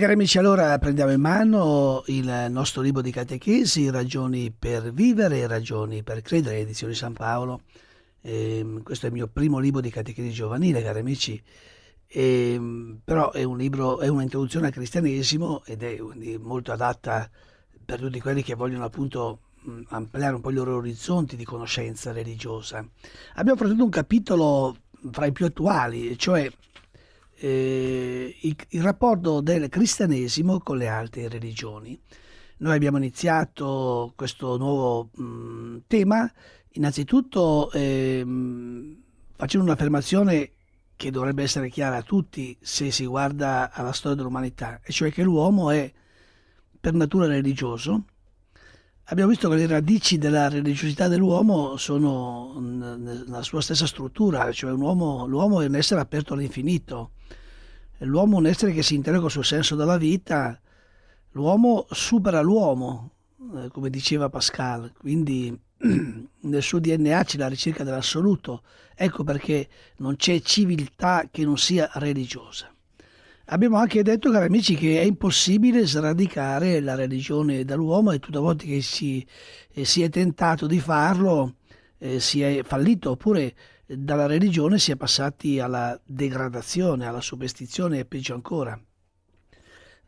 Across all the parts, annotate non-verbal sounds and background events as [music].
cari amici, allora prendiamo in mano il nostro libro di catechesi, Ragioni per vivere e ragioni per credere, edizione San Paolo. Eh, questo è il mio primo libro di catechesi giovanile, cari amici, eh, però è un libro, è un'introduzione al cristianesimo ed è molto adatta per tutti quelli che vogliono appunto ampliare un po' i loro orizzonti di conoscenza religiosa. Abbiamo affrontato un capitolo fra i più attuali, cioè eh, il, il, rapporto del cristianesimo con le altre religioni. Noi abbiamo iniziato questo nuovo mh, mm, tema innanzitutto eh, facendo un'affermazione che dovrebbe essere chiara a tutti se si guarda alla storia dell'umanità, e cioè che l'uomo è per natura religioso. Abbiamo visto che le radici della religiosità dell'uomo sono nella sua stessa struttura, cioè uomo, l'uomo è un essere aperto all'infinito, L'uomo è un essere che si interroga sul senso della vita, l'uomo supera l'uomo, eh, come diceva Pascal, quindi [clears throat] nel suo DNA c'è la ricerca dell'assoluto, ecco perché non c'è civiltà che non sia religiosa. Abbiamo anche detto, cari amici, che è impossibile sradicare la religione dall'uomo e tutte le volte che si, eh, si è tentato di farlo eh, si è fallito, oppure dalla religione si è passati alla degradazione, alla superstizione e peggio ancora.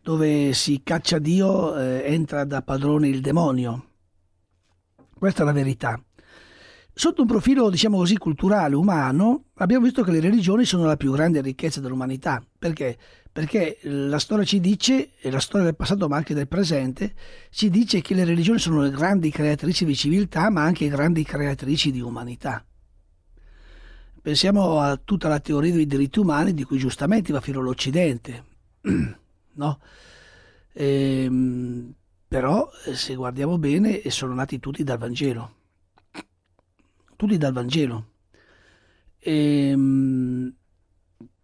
Dove si caccia Dio eh, entra da padrone il demonio. Questa è la verità. Sotto un profilo, diciamo così, culturale, umano, abbiamo visto che le religioni sono la più grande ricchezza dell'umanità. Perché? Perché la storia ci dice, e la storia del passato ma anche del presente, ci dice che le religioni sono le grandi creatrici di civiltà ma anche grandi creatrici di umanità. Pensiamo a tutta la teoria dei diritti umani di cui giustamente va fino all'Occidente, [clears throat] no? Ehm, però eh, se guardiamo bene eh, sono nati tutti dal Vangelo, tutti dal Vangelo. Ehm,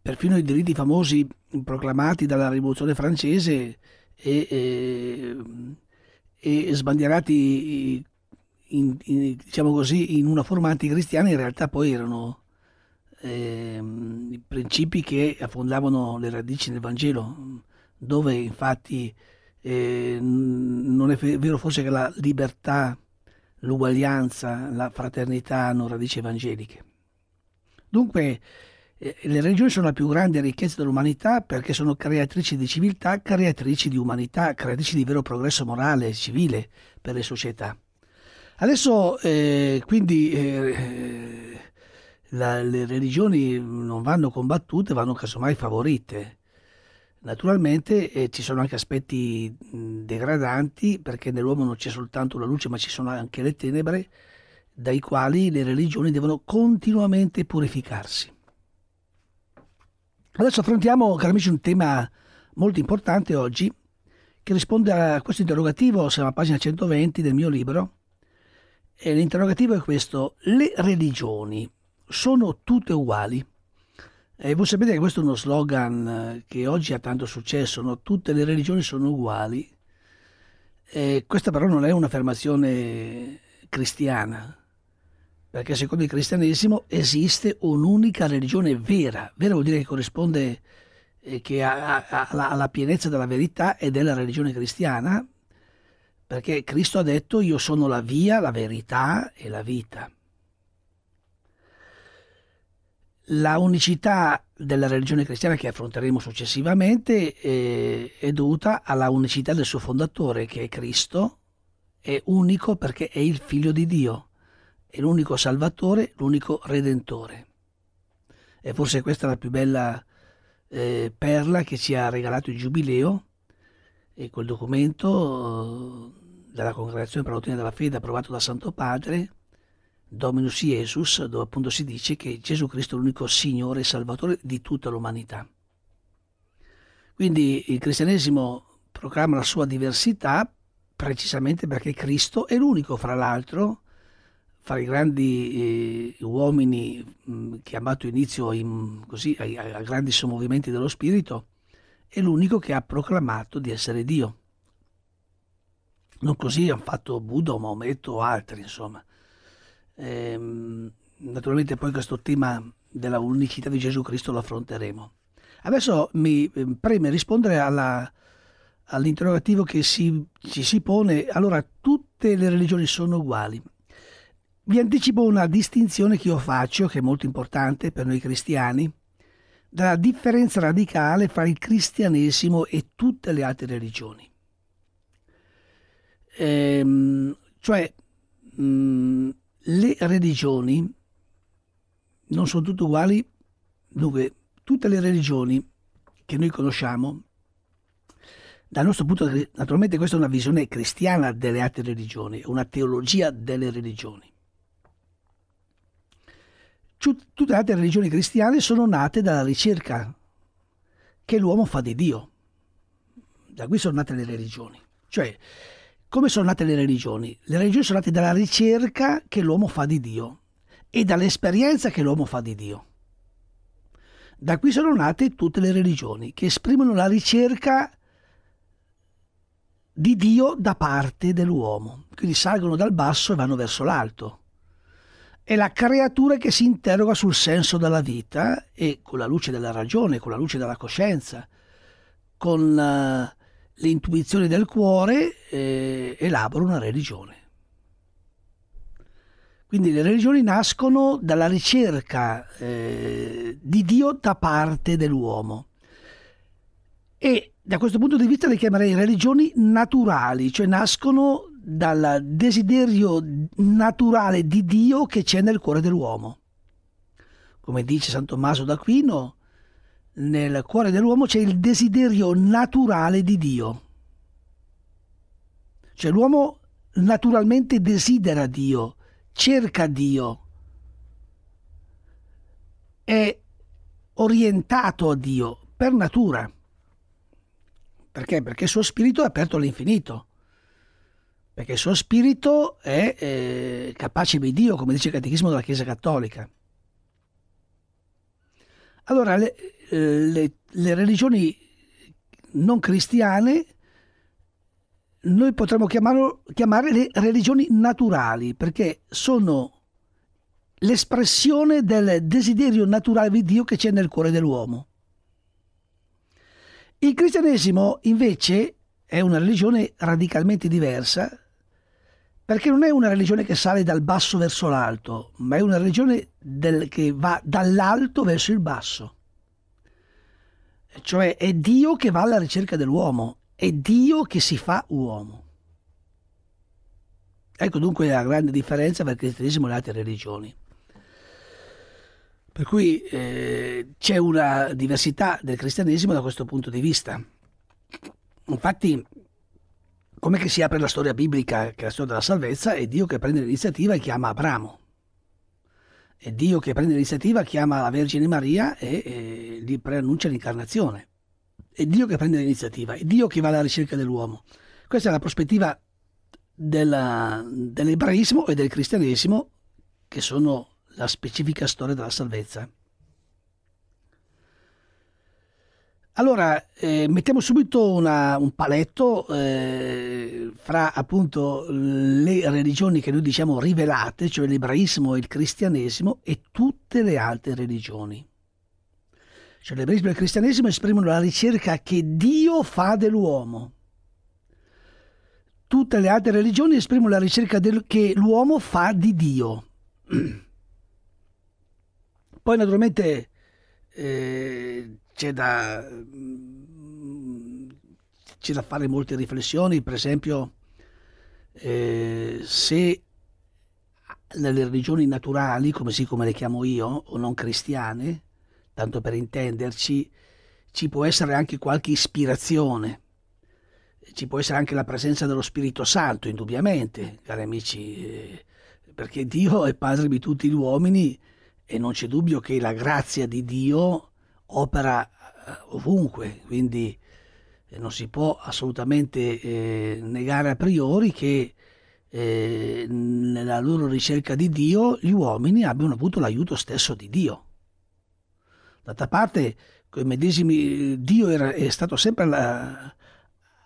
perfino i diritti famosi proclamati dalla rivoluzione francese e, e, eh, e sbandierati in, in, diciamo così, in una forma anticristiana in realtà poi erano eh, principi che affondavano le radici nel Vangelo, dove infatti eh, non è vero forse che la libertà, l'uguaglianza, la fraternità hanno radici evangeliche. Dunque eh, le religioni sono la più grande ricchezza dell'umanità perché sono creatrici di civiltà, creatrici di umanità, creatrici di vero progresso morale e civile per le società. Adesso eh, quindi eh, la, le religioni non vanno combattute, vanno casomai favorite. Naturalmente eh, ci sono anche aspetti degradanti perché nell'uomo non c'è soltanto la luce ma ci sono anche le tenebre dai quali le religioni devono continuamente purificarsi. Adesso affrontiamo, cari amici, un tema molto importante oggi che risponde a questo interrogativo, siamo a pagina 120 del mio libro, e l'interrogativo è questo, le religioni sono tutte uguali. E voi sapete che questo è uno slogan eh, che oggi ha tanto successo, no? tutte le religioni sono uguali. E questa però non è un'affermazione cristiana, perché secondo il cristianesimo esiste un'unica religione vera, vera vuol dire che corrisponde eh, che ha, ha, alla, alla pienezza della verità ed è la religione cristiana, perché Cristo ha detto io sono la via, la verità e la vita. La unicità della religione cristiana che affronteremo successivamente è, eh, è dovuta alla unicità del suo fondatore, che è Cristo, è unico perché è il figlio di Dio, è l'unico salvatore, l'unico redentore. E forse questa è la più bella eh, perla che ci ha regalato il Giubileo e quel documento eh, della Congregazione per l'Ottenere della Fede approvato da Santo Padre Dominus Jesus, dove appunto si dice che Gesù Cristo è l'unico Signore e Salvatore di tutta l'umanità. Quindi il cristianesimo proclama la sua diversità precisamente perché Cristo è l'unico, fra l'altro, fra i grandi eh, uomini mh, mm, che ha dato inizio in, così, ai, ai grandi sommovimenti dello Spirito, è l'unico che ha proclamato di essere Dio. Non così hanno fatto Buddha, Maometto o altri, insomma. Ehm, naturalmente poi questo tema della unicità di Gesù Cristo lo affronteremo. Adesso mi ehm, preme rispondere alla, all'interrogativo che si, ci si pone, allora tutte le religioni sono uguali. Vi anticipo una distinzione che io faccio, che è molto importante per noi cristiani, dalla differenza radicale fra il cristianesimo e tutte le altre religioni. Ehm, cioè, mh, le religioni non sono tutte uguali, dunque tutte le religioni che noi conosciamo, dal nostro punto di vista, naturalmente questa è una visione cristiana delle altre religioni, una teologia delle religioni. Tutte le altre religioni cristiane sono nate dalla ricerca che l'uomo fa di Dio. Da qui sono nate le religioni. Cioè, come sono nate le religioni? Le religioni sono nate dalla ricerca che l'uomo fa di Dio e dall'esperienza che l'uomo fa di Dio. Da qui sono nate tutte le religioni che esprimono la ricerca di Dio da parte dell'uomo, quindi salgono dal basso e vanno verso l'alto. È la creatura che si interroga sul senso della vita e con la luce della ragione, con la luce della coscienza, con eh, l'intuizione del cuore, eh, elabora una religione. Quindi le religioni nascono dalla ricerca eh, di Dio da parte dell'uomo. E da questo punto di vista le chiamerei religioni naturali, cioè nascono dal desiderio naturale di Dio che c'è nel cuore dell'uomo. Come dice San Tommaso d'Aquino, nel cuore dell'uomo c'è il desiderio naturale di Dio. Cioè l'uomo naturalmente desidera Dio, cerca Dio, è orientato a Dio per natura. Perché? Perché il suo spirito è aperto all'infinito. Perché il suo spirito è eh, capace di Dio, come dice il Catechismo della Chiesa Cattolica. Allora, le, eh, le, le religioni non cristiane noi potremmo chiamare le religioni naturali, perché sono l'espressione del desiderio naturale di Dio che c'è nel cuore dell'uomo. Il cristianesimo invece è una religione radicalmente diversa, perché non è una religione che sale dal basso verso l'alto, ma è una religione del, che va dall'alto verso il basso. Cioè è Dio che va alla ricerca dell'uomo è Dio che si fa uomo. Ecco dunque la grande differenza tra il cristianesimo e le altre religioni. Per cui eh, c'è una diversità del cristianesimo da questo punto di vista. Infatti, come che si apre la storia biblica, che è la storia della salvezza, è Dio che prende l'iniziativa e chiama Abramo. È Dio che prende l'iniziativa, chiama la Vergine Maria e, e eh, gli preannuncia l'incarnazione. È Dio che prende l'iniziativa, è Dio che va alla ricerca dell'uomo. Questa è la prospettiva della, dell'ebraismo e del cristianesimo, che sono la specifica storia della salvezza. Allora, eh, mettiamo subito una, un paletto eh, fra appunto le religioni che noi diciamo rivelate, cioè l'ebraismo e il cristianesimo, e tutte le altre religioni. Celebrismo e cristianesimo esprimono la ricerca che Dio fa dell'uomo. Tutte le altre religioni esprimono la ricerca del, che l'uomo fa di Dio. [clears throat] Poi naturalmente eh, c'è da mm, c'è da fare molte riflessioni, per esempio eh, se nelle religioni naturali, come, sì, come le chiamo io, o non cristiane, tanto per intenderci, ci può essere anche qualche ispirazione, ci può essere anche la presenza dello Spirito Santo, indubbiamente, cari amici, eh, perché Dio è padre di tutti gli uomini e non c'è dubbio che la grazia di Dio opera eh, ovunque, quindi eh, non si può assolutamente negare a priori che nella loro ricerca di Dio gli uomini abbiano avuto l'aiuto stesso di Dio. D'altra parte, medesimi, Dio era, è stato sempre alla,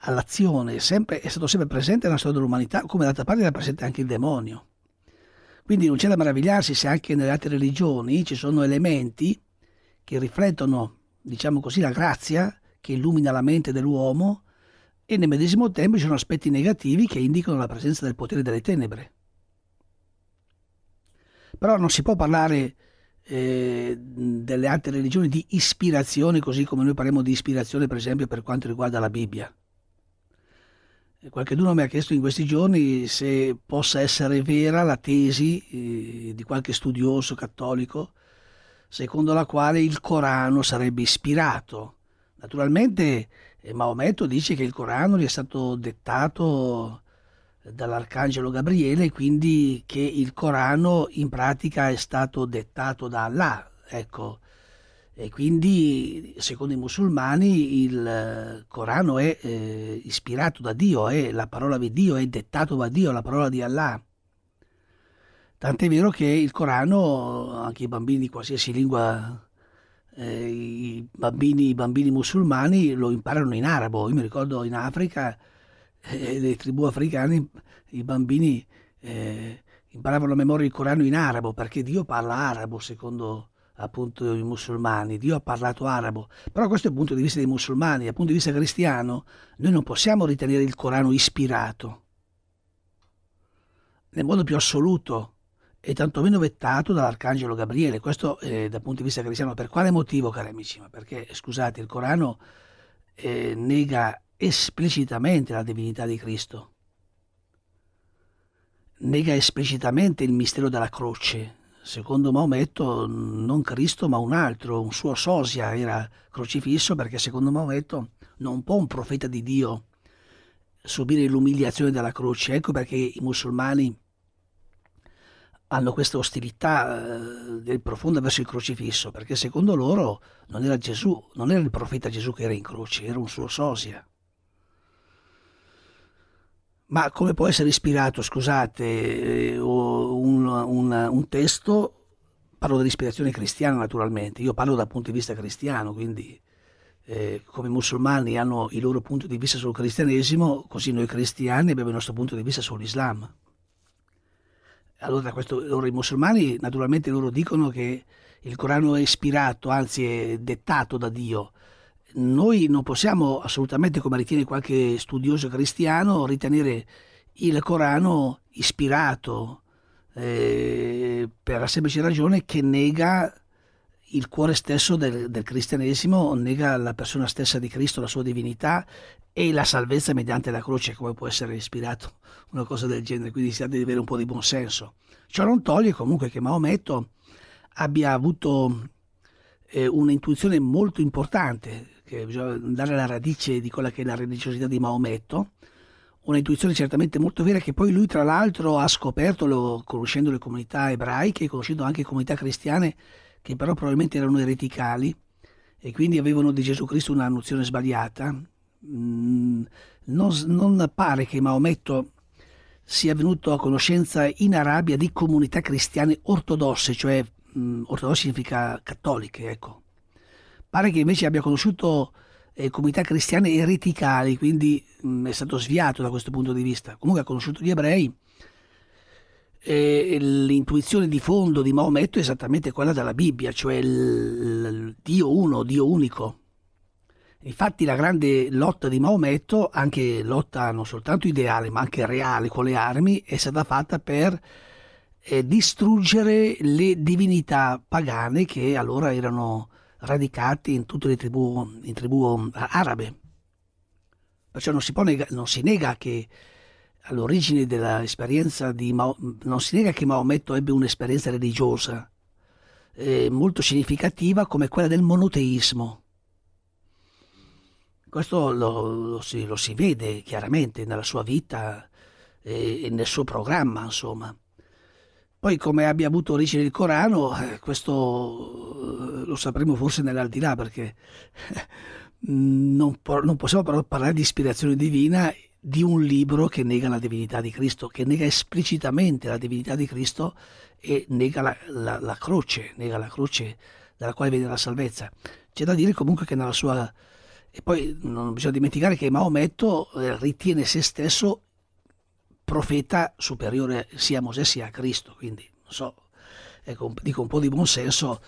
all'azione, sempre, è stato sempre presente nella storia dell'umanità, come d'altra parte era presente anche il demonio. Quindi non c'è da meravigliarsi se anche nelle altre religioni ci sono elementi che riflettono, diciamo così, la grazia che illumina la mente dell'uomo e nel medesimo tempo ci sono aspetti negativi che indicano la presenza del potere delle tenebre. Però non si può parlare Ehm, delle altre religioni di ispirazione, così come noi parliamo di ispirazione per esempio per quanto riguarda la Bibbia. Qualcheduno mi ha chiesto in questi giorni se possa essere vera la tesi eh, di qualche studioso cattolico secondo la quale il Corano sarebbe ispirato. Naturalmente eh, Maometto dice che il Corano gli è stato dettato dall'arcangelo Gabriele, quindi che il Corano in pratica è stato dettato da Allah, ecco. E quindi secondo i musulmani il eh, Corano è eh, ispirato da Dio, è la parola di Dio, è dettato da Dio, la parola di Allah. Tant'è vero che il Corano, anche i bambini di qualsiasi lingua, eh, i, bambini, i bambini musulmani lo imparano in arabo. Io mi ricordo in Africa eh, le tribù africane i bambini eh, imparavano a memoria il Corano in arabo, perché Dio parla arabo secondo appunto i musulmani, Dio ha parlato arabo, però questo è il punto di vista dei musulmani, dal punto di vista cristiano noi non possiamo ritenere il Corano ispirato nel modo più assoluto e tantomeno vettato dall'Arcangelo Gabriele, questo eh, dal punto di vista cristiano, per quale motivo cari amici? Ma perché scusate, il Corano eh, nega esplicitamente la divinità di Cristo, nega esplicitamente il mistero della croce. Secondo Maometto non Cristo ma un altro, un suo sosia era crocifisso perché secondo Maometto non può un profeta di Dio subire l'umiliazione della croce. Ecco perché i musulmani hanno questa ostilità eh, del profondo verso il crocifisso, perché secondo loro non era Gesù, non era il profeta Gesù che era in croce, era un suo sosia. Ma come può essere ispirato, scusate, eh, un, un, un testo parlo dell'ispirazione cristiana naturalmente, io parlo dal punto di vista cristiano, quindi eh, come i musulmani hanno il loro punto di vista sul cristianesimo, così noi cristiani abbiamo il nostro punto di vista sull'Islam. Allora, questo, allora i musulmani naturalmente loro dicono che il Corano è ispirato, anzi è dettato da Dio, noi non possiamo assolutamente, come ritiene qualche studioso cristiano, ritenere il Corano ispirato eh, per la semplice ragione che nega il cuore stesso del, del, cristianesimo, nega la persona stessa di Cristo, la sua divinità e la salvezza mediante la croce, come può essere ispirato una cosa del genere, quindi si ha di avere un po' di buon senso. Ciò non toglie comunque che Maometto abbia avuto eh, un'intuizione molto importante che bisogna andare alla radice di quella che è la religiosità di Maometto, un'intuizione certamente molto vera che poi lui tra l'altro ha scoperto conoscendo le comunità ebraiche, conoscendo anche comunità cristiane che però probabilmente erano ereticali e quindi avevano di Gesù Cristo una nozione sbagliata. Mm, non, non pare che Maometto sia venuto a conoscenza in Arabia di comunità cristiane ortodosse, cioè mm, ortodosse significa cattoliche, ecco, Pare che invece abbia conosciuto eh, comunità cristiane ereticali, quindi mh, mm, è stato sviato da questo punto di vista. Comunque ha conosciuto gli ebrei. E l'intuizione di fondo di Maometto è esattamente quella della Bibbia, cioè il, il Dio uno, Dio unico. Infatti la grande lotta di Maometto, anche lotta non soltanto ideale ma anche reale con le armi, è stata fatta per eh, distruggere le divinità pagane che allora erano radicati in tutte le tribù, tribù eh, arabe. Perciò non si, nega, non si nega che all'origine dell'esperienza di Maometto, non si nega che Maometto ebbe un'esperienza religiosa eh, molto significativa come quella del monoteismo. Questo lo, lo, si, lo si, vede chiaramente nella sua vita e, eh, e nel suo programma, insomma. Poi come abbia avuto origine il Corano, eh, questo eh, lo sapremo forse nell'aldilà perché eh, non, non possiamo però parlare di ispirazione divina di un libro che nega la divinità di Cristo, che nega esplicitamente la divinità di Cristo e nega la, la, la croce, nega la croce dalla quale viene la salvezza. C'è da dire comunque che nella sua... E poi non bisogna dimenticare che Maometto ritiene se stesso profeta superiore sia a Mosè sia a Cristo, quindi non so, ecco, dico un po' di buon senso,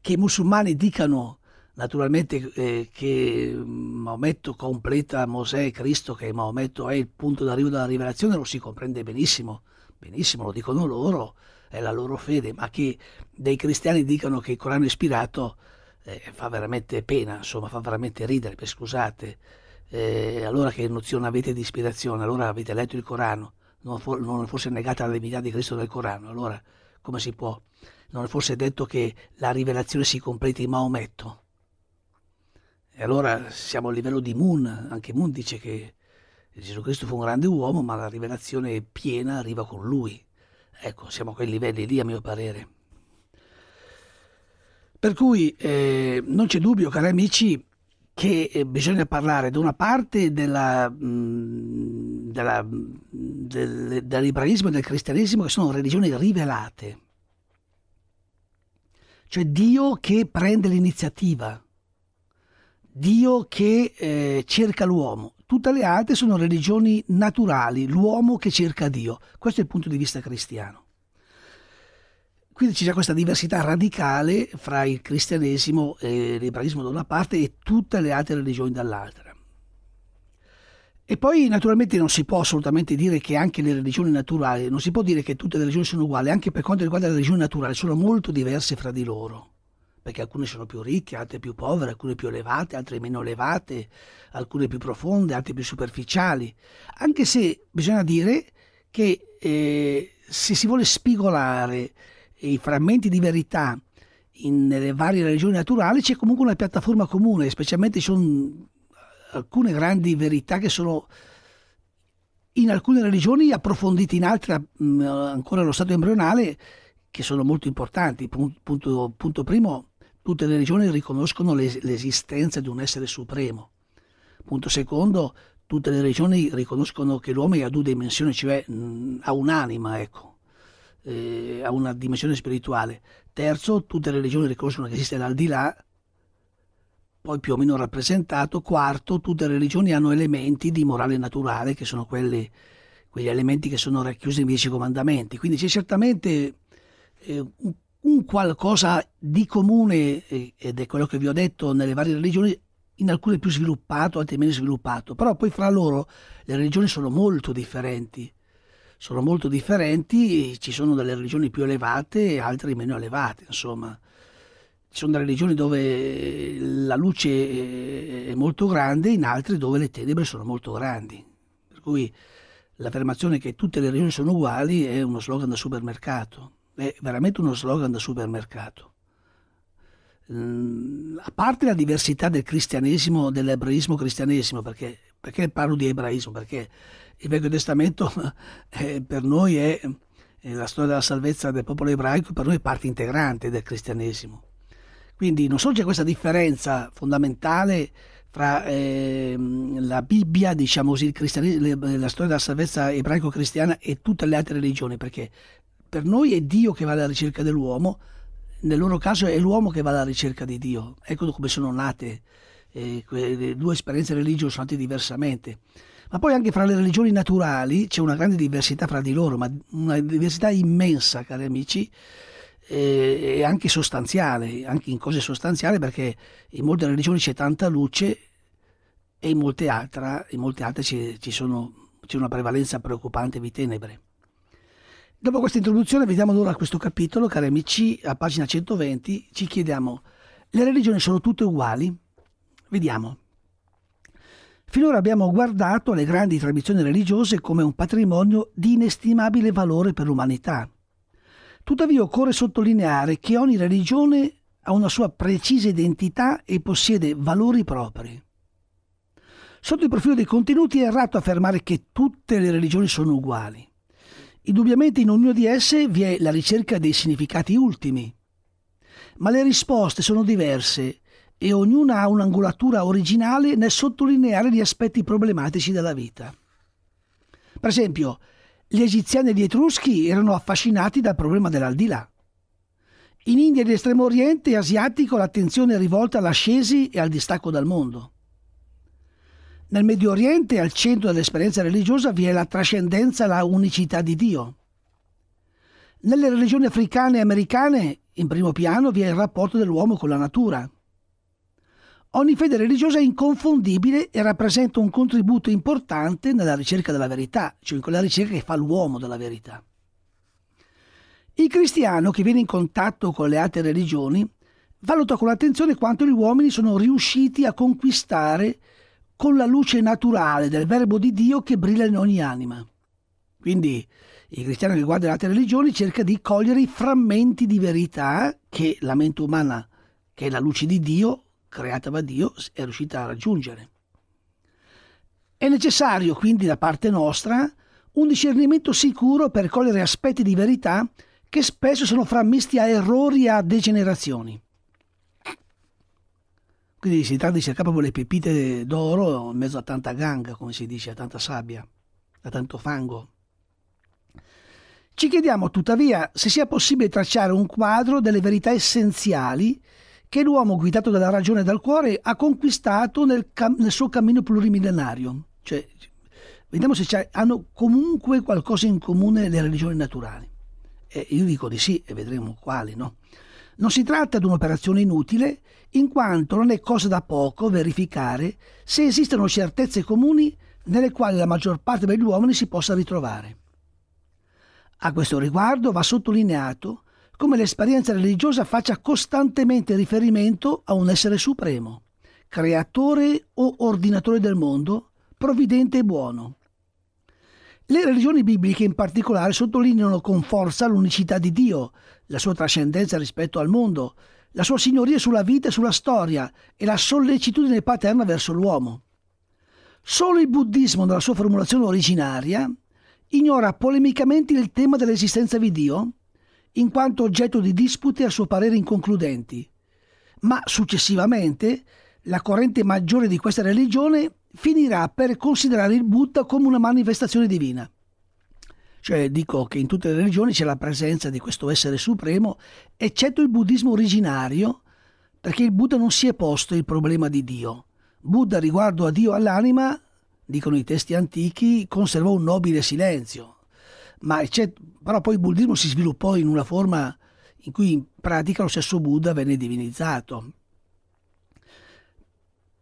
che i musulmani dicano naturalmente eh, che Maometto completa Mosè e Cristo, che Maometto è il punto d'arrivo della rivelazione, lo si comprende benissimo, benissimo, lo dicono loro, è la loro fede, ma che dei cristiani dicano che il Corano è ispirato eh, fa veramente pena, insomma, fa veramente ridere, per scusate eh, allora che nozione avete di ispirazione? Allora avete letto il Corano, non, for- non fosse negata la divinità di Cristo nel Corano, allora come si può? Non è forse detto che la rivelazione si completa in Maometto? E allora siamo a livello di Moon, anche Moon dice che Gesù Cristo fu un grande uomo, ma la rivelazione piena arriva con lui. Ecco, siamo a quei livelli lì a mio parere. Per cui eh, non c'è dubbio, cari amici, che eh, bisogna parlare da una parte della, mm, della, del, del liberalismo e del cristianesimo che sono religioni rivelate, cioè Dio che prende l'iniziativa, Dio che eh, cerca l'uomo, tutte le altre sono religioni naturali, l'uomo che cerca Dio, questo è il punto di vista cristiano. Quindi c'è questa diversità radicale fra il cristianesimo e l'ebraismo da una parte e tutte le altre religioni dall'altra. E poi naturalmente non si può assolutamente dire che anche le religioni naturali, non si può dire che tutte le religioni sono uguali, anche per quanto riguarda le religioni naturali, sono molto diverse fra di loro, perché alcune sono più ricche, altre più povere, alcune più elevate, altre meno elevate, alcune più profonde, altre più superficiali, anche se bisogna dire che eh, se si vuole spigolare i frammenti di verità in, nelle varie religioni naturali, c'è comunque una piattaforma comune, specialmente ci sono eh, alcune grandi verità che sono in alcune religioni approfondite in altre, mm, ancora allo stato embrionale, che sono molto importanti. Punto, punto, primo, tutte le religioni riconoscono l'es- l'esistenza di un essere supremo. Punto secondo, tutte le religioni riconoscono che l'uomo è a due dimensioni, cioè mh, mm, ha un'anima, ecco eh, a una dimensione spirituale. Terzo, tutte le religioni riconoscono che esiste l'aldilà, poi più o meno rappresentato. Quarto, tutte le religioni hanno elementi di morale naturale, che sono quelli, quegli elementi che sono racchiusi nei dieci comandamenti. Quindi c'è certamente eh, un, un, qualcosa di comune, eh, ed è quello che vi ho detto, nelle varie religioni, in alcune più sviluppato, altre meno sviluppato, però poi fra loro le religioni sono molto differenti sono molto differenti, ci sono delle religioni più elevate e altre meno elevate, insomma. Ci sono delle religioni dove la luce è molto grande, in altre dove le tenebre sono molto grandi. Per cui l'affermazione che tutte le religioni sono uguali è uno slogan da supermercato, è veramente uno slogan da supermercato mhmm, a parte la diversità del cristianesimo, dell'ebraismo cristianesimo, perché, perché, parlo di ebraismo? Perché il Vecchio Testamento [laughs] eh, per noi è, è, la storia della salvezza del popolo ebraico, per noi è parte integrante del cristianesimo. Quindi non solo c'è questa differenza fondamentale fra eh, la Bibbia, diciamo così, la storia della salvezza ebraico-cristiana e tutte le altre religioni, perché per noi è Dio che va alla ricerca dell'uomo, nel loro caso è l'uomo che va alla ricerca di Dio. Ecco come sono nate eh, le due esperienze religiose, sono nate diversamente ma poi anche fra le religioni naturali c'è una grande diversità fra di loro, ma una diversità immensa, cari amici, e, anche sostanziale, anche in cose sostanziali, perché in molte religioni c'è tanta luce e in molte altre, in molte altre ci, ci sono, c'è una prevalenza preoccupante di tenebre. Dopo questa introduzione vediamo allora questo capitolo, cari amici, a pagina 120 ci chiediamo, le religioni sono tutte uguali? Vediamo. Finora abbiamo guardato le grandi tradizioni religiose come un patrimonio di inestimabile valore per l'umanità. Tuttavia occorre sottolineare che ogni religione ha una sua precisa identità e possiede valori propri. Sotto il profilo dei contenuti è errato affermare che tutte le religioni sono uguali. Indubbiamente in ognuna di esse vi è la ricerca dei significati ultimi. Ma le risposte sono diverse e ognuna ha un'angolatura originale nel sottolineare gli aspetti problematici della vita. Per esempio, gli egiziani e gli etruschi erano affascinati dal problema dell'aldilà. In India ed Estremo Oriente e asiatico l'attenzione è rivolta all'ascesi e al distacco dal mondo. Nel Medio Oriente, al centro dell'esperienza religiosa, vi è la trascendenza e la unicità di Dio. Nelle religioni africane e americane, in primo piano, vi è il rapporto dell'uomo con la natura. Ogni fede religiosa è inconfondibile e rappresenta un contributo importante nella ricerca della verità, cioè in quella ricerca che fa l'uomo della verità. Il cristiano che viene in contatto con le altre religioni valuta con attenzione quanto gli uomini sono riusciti a conquistare con la luce naturale del Verbo di Dio che brilla in ogni anima. Quindi il cristiano che guarda le altre religioni cerca di cogliere i frammenti di verità che la mente umana, che è la luce di Dio, creata da Dio, è riuscita a raggiungere. È necessario quindi da parte nostra un discernimento sicuro per cogliere aspetti di verità che spesso sono frammisti a errori e a degenerazioni. Quindi si tratta di cercare proprio le pepite d'oro in mezzo a tanta ganga, come si dice, a tanta sabbia, a tanto fango. Ci chiediamo tuttavia se sia possibile tracciare un quadro delle verità essenziali che l'uomo guidato dalla ragione e dal cuore ha conquistato nel, cam- nel suo cammino plurimillenario. Cioè, vediamo se hanno comunque qualcosa in comune le religioni naturali. Eh, io dico di sì e vedremo quali, no? Non si tratta di un'operazione inutile, in quanto non è cosa da poco verificare se esistono certezze comuni nelle quali la maggior parte degli uomini si possa ritrovare. A questo riguardo va sottolineato come l'esperienza religiosa faccia costantemente riferimento a un essere supremo, creatore o ordinatore del mondo, provvidente e buono. Le religioni bibliche in particolare sottolineano con forza l'unicità di Dio, la sua trascendenza rispetto al mondo, la sua signoria sulla vita e sulla storia e la sollecitudine paterna verso l'uomo. Solo il buddismo, nella sua formulazione originaria, ignora polemicamente il tema dell'esistenza di Dio in quanto oggetto di dispute a suo parere inconcludenti, ma successivamente la corrente maggiore di questa religione finirà per considerare il Buddha come una manifestazione divina. Cioè dico che in tutte le religioni c'è la presenza di questo essere supremo, eccetto il buddismo originario, perché il Buddha non si è posto il problema di Dio. Buddha riguardo a Dio all'anima, dicono i testi antichi, conservò un nobile silenzio, ma però poi il buddismo si sviluppò in una forma in cui in pratica lo stesso Buddha venne divinizzato.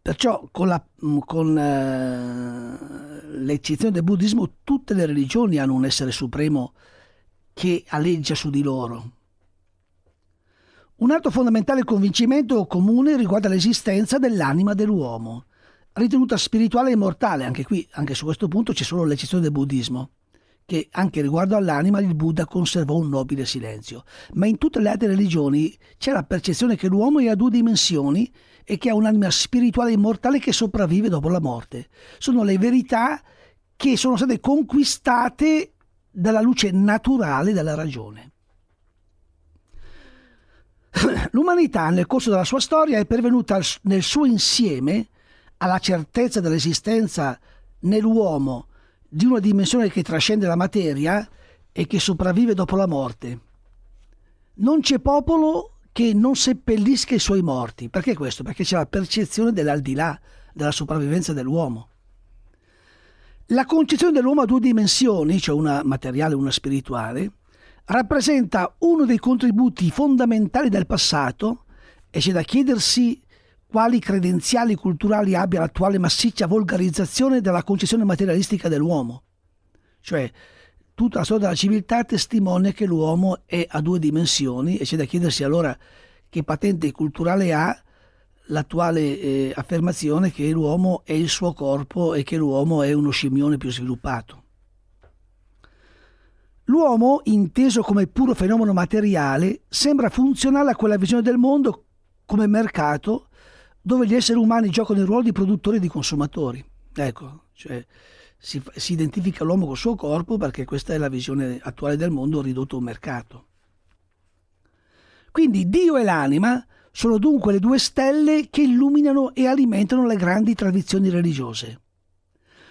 Perciò con, la, mm, con eh, l'eccezione del buddismo tutte le religioni hanno un essere supremo che alleggia su di loro. Un altro fondamentale convincimento comune riguarda l'esistenza dell'anima dell'uomo, ritenuta spirituale e immortale, anche qui, anche su questo punto c'è solo l'eccezione del buddismo che anche riguardo all'anima il Buddha conservò un nobile silenzio. Ma in tutte le altre religioni c'è la percezione che l'uomo è a due dimensioni e che ha un'anima spirituale immortale che sopravvive dopo la morte. Sono le verità che sono state conquistate dalla luce naturale della ragione. [clears throat] L'umanità nel corso della sua storia è pervenuta nel suo insieme alla certezza dell'esistenza nell'uomo di una dimensione che trascende la materia e che sopravvive dopo la morte. Non c'è popolo che non seppellisca i suoi morti. Perché questo? Perché c'è la percezione dell'aldilà, della sopravvivenza dell'uomo. La concezione dell'uomo a due dimensioni, cioè una materiale e una spirituale, rappresenta uno dei contributi fondamentali del passato e c'è da chiedersi quali credenziali culturali abbia l'attuale massiccia volgarizzazione della concezione materialistica dell'uomo. Cioè, tutta la storia della civiltà testimonia che l'uomo è a due dimensioni e c'è da chiedersi allora che patente culturale ha l'attuale eh, affermazione che l'uomo è il suo corpo e che l'uomo è uno scimmione più sviluppato. L'uomo, inteso come puro fenomeno materiale, sembra funzionale a quella visione del mondo come mercato dove gli esseri umani giocano il ruolo di produttori e di consumatori. Ecco, cioè, si, si, identifica l'uomo col suo corpo perché questa è la visione attuale del mondo ridotto a un mercato. Quindi Dio e l'anima sono dunque le due stelle che illuminano e alimentano le grandi tradizioni religiose.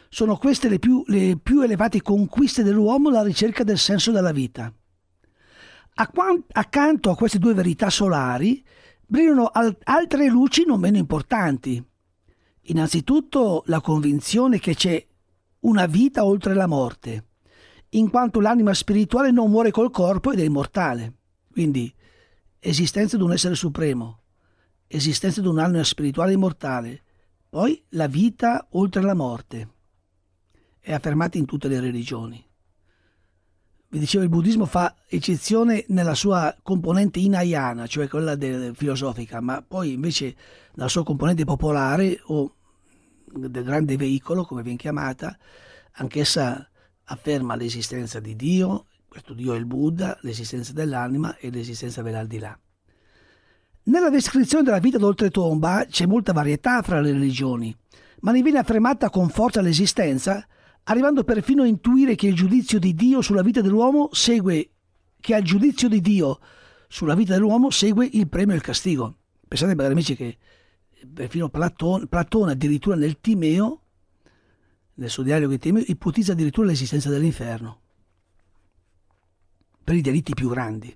Sono queste le più, le più elevate conquiste dell'uomo alla ricerca del senso della vita. Accanto a queste due verità solari brillano al- altre luci non meno importanti. Innanzitutto la convinzione che c'è una vita oltre la morte, in quanto l'anima spirituale non muore col corpo ed è immortale. Quindi esistenza di un essere supremo, esistenza di un'anima spirituale immortale, poi la vita oltre la morte. È affermata in tutte le religioni vi dicevo, il buddismo fa eccezione nella sua componente inayana, cioè quella del, filosofica, ma poi invece nella sua componente popolare o del grande veicolo, come viene chiamata, anch'essa afferma l'esistenza di Dio, questo Dio è il Buddha, l'esistenza dell'anima e l'esistenza dell'aldilà. Nella descrizione della vita d'oltretomba c'è molta varietà fra le religioni, ma ne viene affermata con forza l'esistenza arrivando perfino a intuire che il giudizio di Dio sulla vita dell'uomo segue che al giudizio di Dio sulla vita dell'uomo segue il premio e il castigo. Pensate, magari amici, che eh, perfino Platone, Platone addirittura nel Timeo, nel suo dialogo di Timeo, ipotizza addirittura l'esistenza dell'inferno per i delitti più grandi.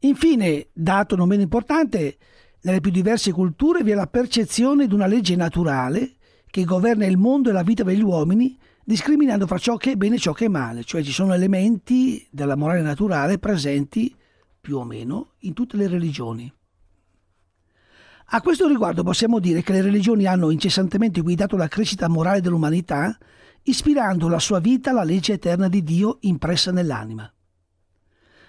Infine, dato non meno importante, nelle più diverse culture vi è la percezione di una legge naturale che governa il mondo e la vita degli uomini, discriminando fra ciò che è bene e ciò che è male, cioè ci sono elementi della morale naturale presenti più o meno in tutte le religioni. A questo riguardo possiamo dire che le religioni hanno incessantemente guidato la crescita morale dell'umanità, ispirando la sua vita alla legge eterna di Dio impressa nell'anima.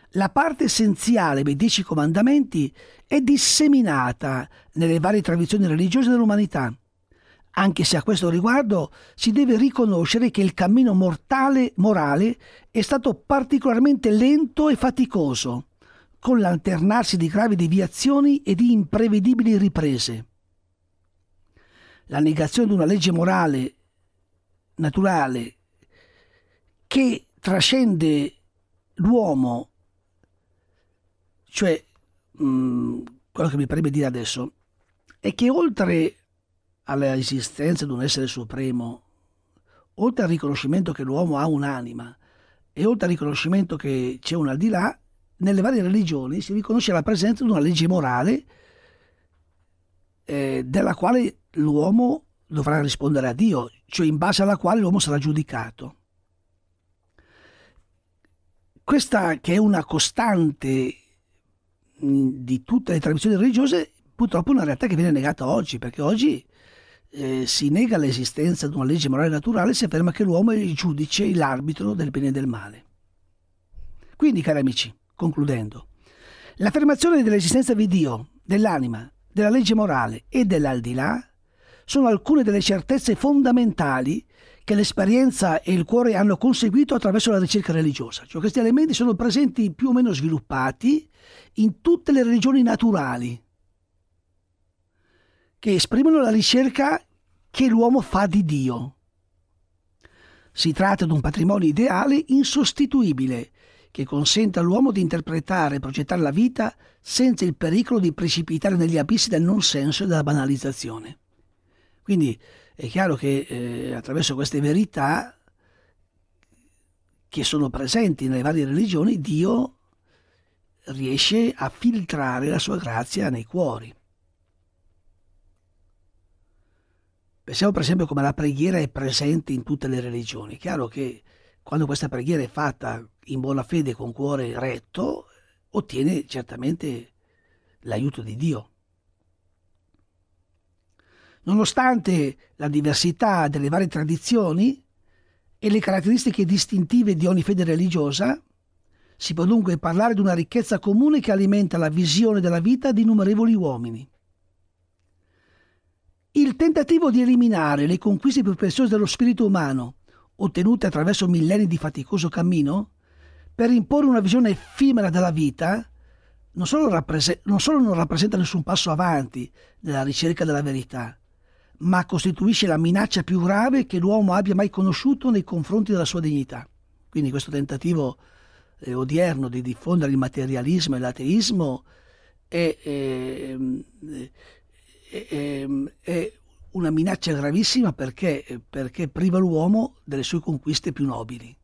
La parte essenziale dei dieci comandamenti è disseminata nelle varie tradizioni religiose dell'umanità anche se a questo riguardo si deve riconoscere che il cammino mortale, morale è stato particolarmente lento e faticoso, con l'alternarsi di gravi deviazioni e di imprevedibili riprese. La negazione di una legge morale naturale che trascende l'uomo, cioè mh, mm, quello che mi preme dire adesso, è che oltre all'esistenza di un essere supremo, oltre al riconoscimento che l'uomo ha un'anima e oltre al riconoscimento che c'è un al di là, nelle varie religioni si riconosce la presenza di una legge morale eh, della quale l'uomo dovrà rispondere a Dio, cioè in base alla quale l'uomo sarà giudicato. Questa che è una costante di tutte le tradizioni religiose, purtroppo è una realtà che viene negata oggi, perché oggi eh, si nega l'esistenza di una legge morale naturale si afferma che l'uomo è il giudice, l'arbitro del bene e del male. Quindi, cari amici, concludendo, l'affermazione dell'esistenza di Dio, dell'anima, della legge morale e dell'aldilà sono alcune delle certezze fondamentali che l'esperienza e il cuore hanno conseguito attraverso la ricerca religiosa. Cioè, questi elementi sono presenti più o meno sviluppati in tutte le religioni naturali che esprimono la ricerca che l'uomo fa di Dio. Si tratta di un patrimonio ideale insostituibile che consente all'uomo di interpretare e progettare la vita senza il pericolo di precipitare negli abissi del non senso e della banalizzazione. Quindi è chiaro che eh, attraverso queste verità che sono presenti nelle varie religioni, Dio riesce a filtrare la sua grazia nei cuori. Pensiamo per esempio come la preghiera è presente in tutte le religioni. È Chiaro che quando questa preghiera è fatta in buona fede, con cuore retto, ottiene certamente l'aiuto di Dio. Nonostante la diversità delle varie tradizioni e le caratteristiche distintive di ogni fede religiosa, si può dunque parlare di una ricchezza comune che alimenta la visione della vita di innumerevoli uomini. Il tentativo di eliminare le conquiste più preziose dello spirito umano, ottenute attraverso millenni di faticoso cammino, per imporre una visione effimera della vita, non solo, rapprese- non solo non rappresenta nessun passo avanti nella ricerca della verità, ma costituisce la minaccia più grave che l'uomo abbia mai conosciuto nei confronti della sua dignità. Quindi questo tentativo eh, odierno di diffondere il materialismo e l'ateismo è, è, ehm, Ehm, è una minaccia gravissima perché, perché priva l'uomo delle sue conquiste più nobili.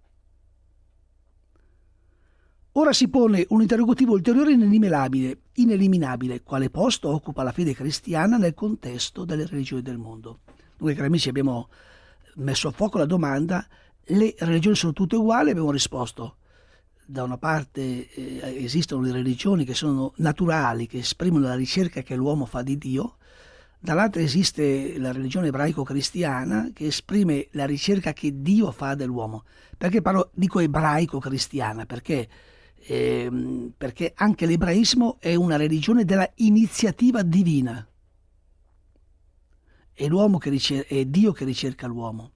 Ora si pone un interrogativo ulteriore ineliminabile, ineliminabile, quale posto occupa la fede cristiana nel contesto delle religioni del mondo. Dunque, cari amici, abbiamo messo a fuoco la domanda, le religioni sono tutte uguali? Abbiamo risposto, da una parte eh, esistono le religioni che sono naturali, che esprimono la ricerca che l'uomo fa di Dio, dall'altra esiste la religione ebraico-cristiana che esprime la ricerca che Dio fa dell'uomo. Perché parlo, dico ebraico-cristiana? Perché, eh, perché anche l'ebraismo è una religione della iniziativa divina. È, che ricer- è Dio che ricerca l'uomo.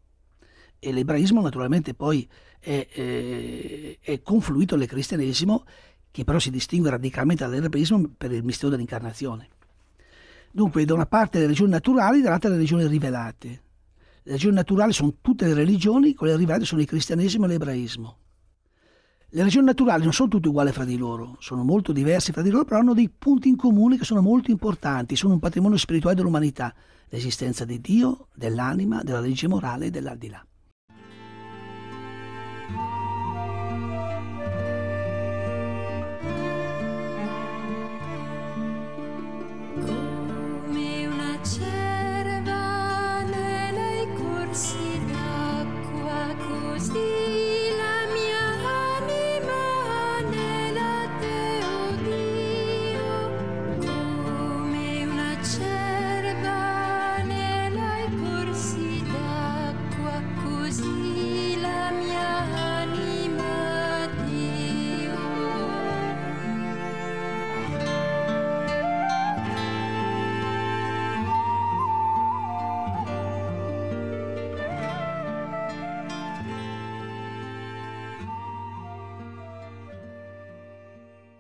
E l'ebraismo naturalmente poi è, è, eh, è confluito nel cristianesimo, che però si distingue radicalmente dall'ebraismo per il mistero dell'incarnazione. Dunque, da una parte le regioni naturali, dall'altra le regioni rivelate. Le regioni naturali sono tutte le religioni, quelle rivelate sono il cristianesimo e l'ebraismo. Le regioni naturali non sono tutte uguali fra di loro, sono molto diverse fra di loro, però hanno dei punti in comune che sono molto importanti, sono un patrimonio spirituale dell'umanità, l'esistenza di Dio, dell'anima, della legge morale e dell'aldilà.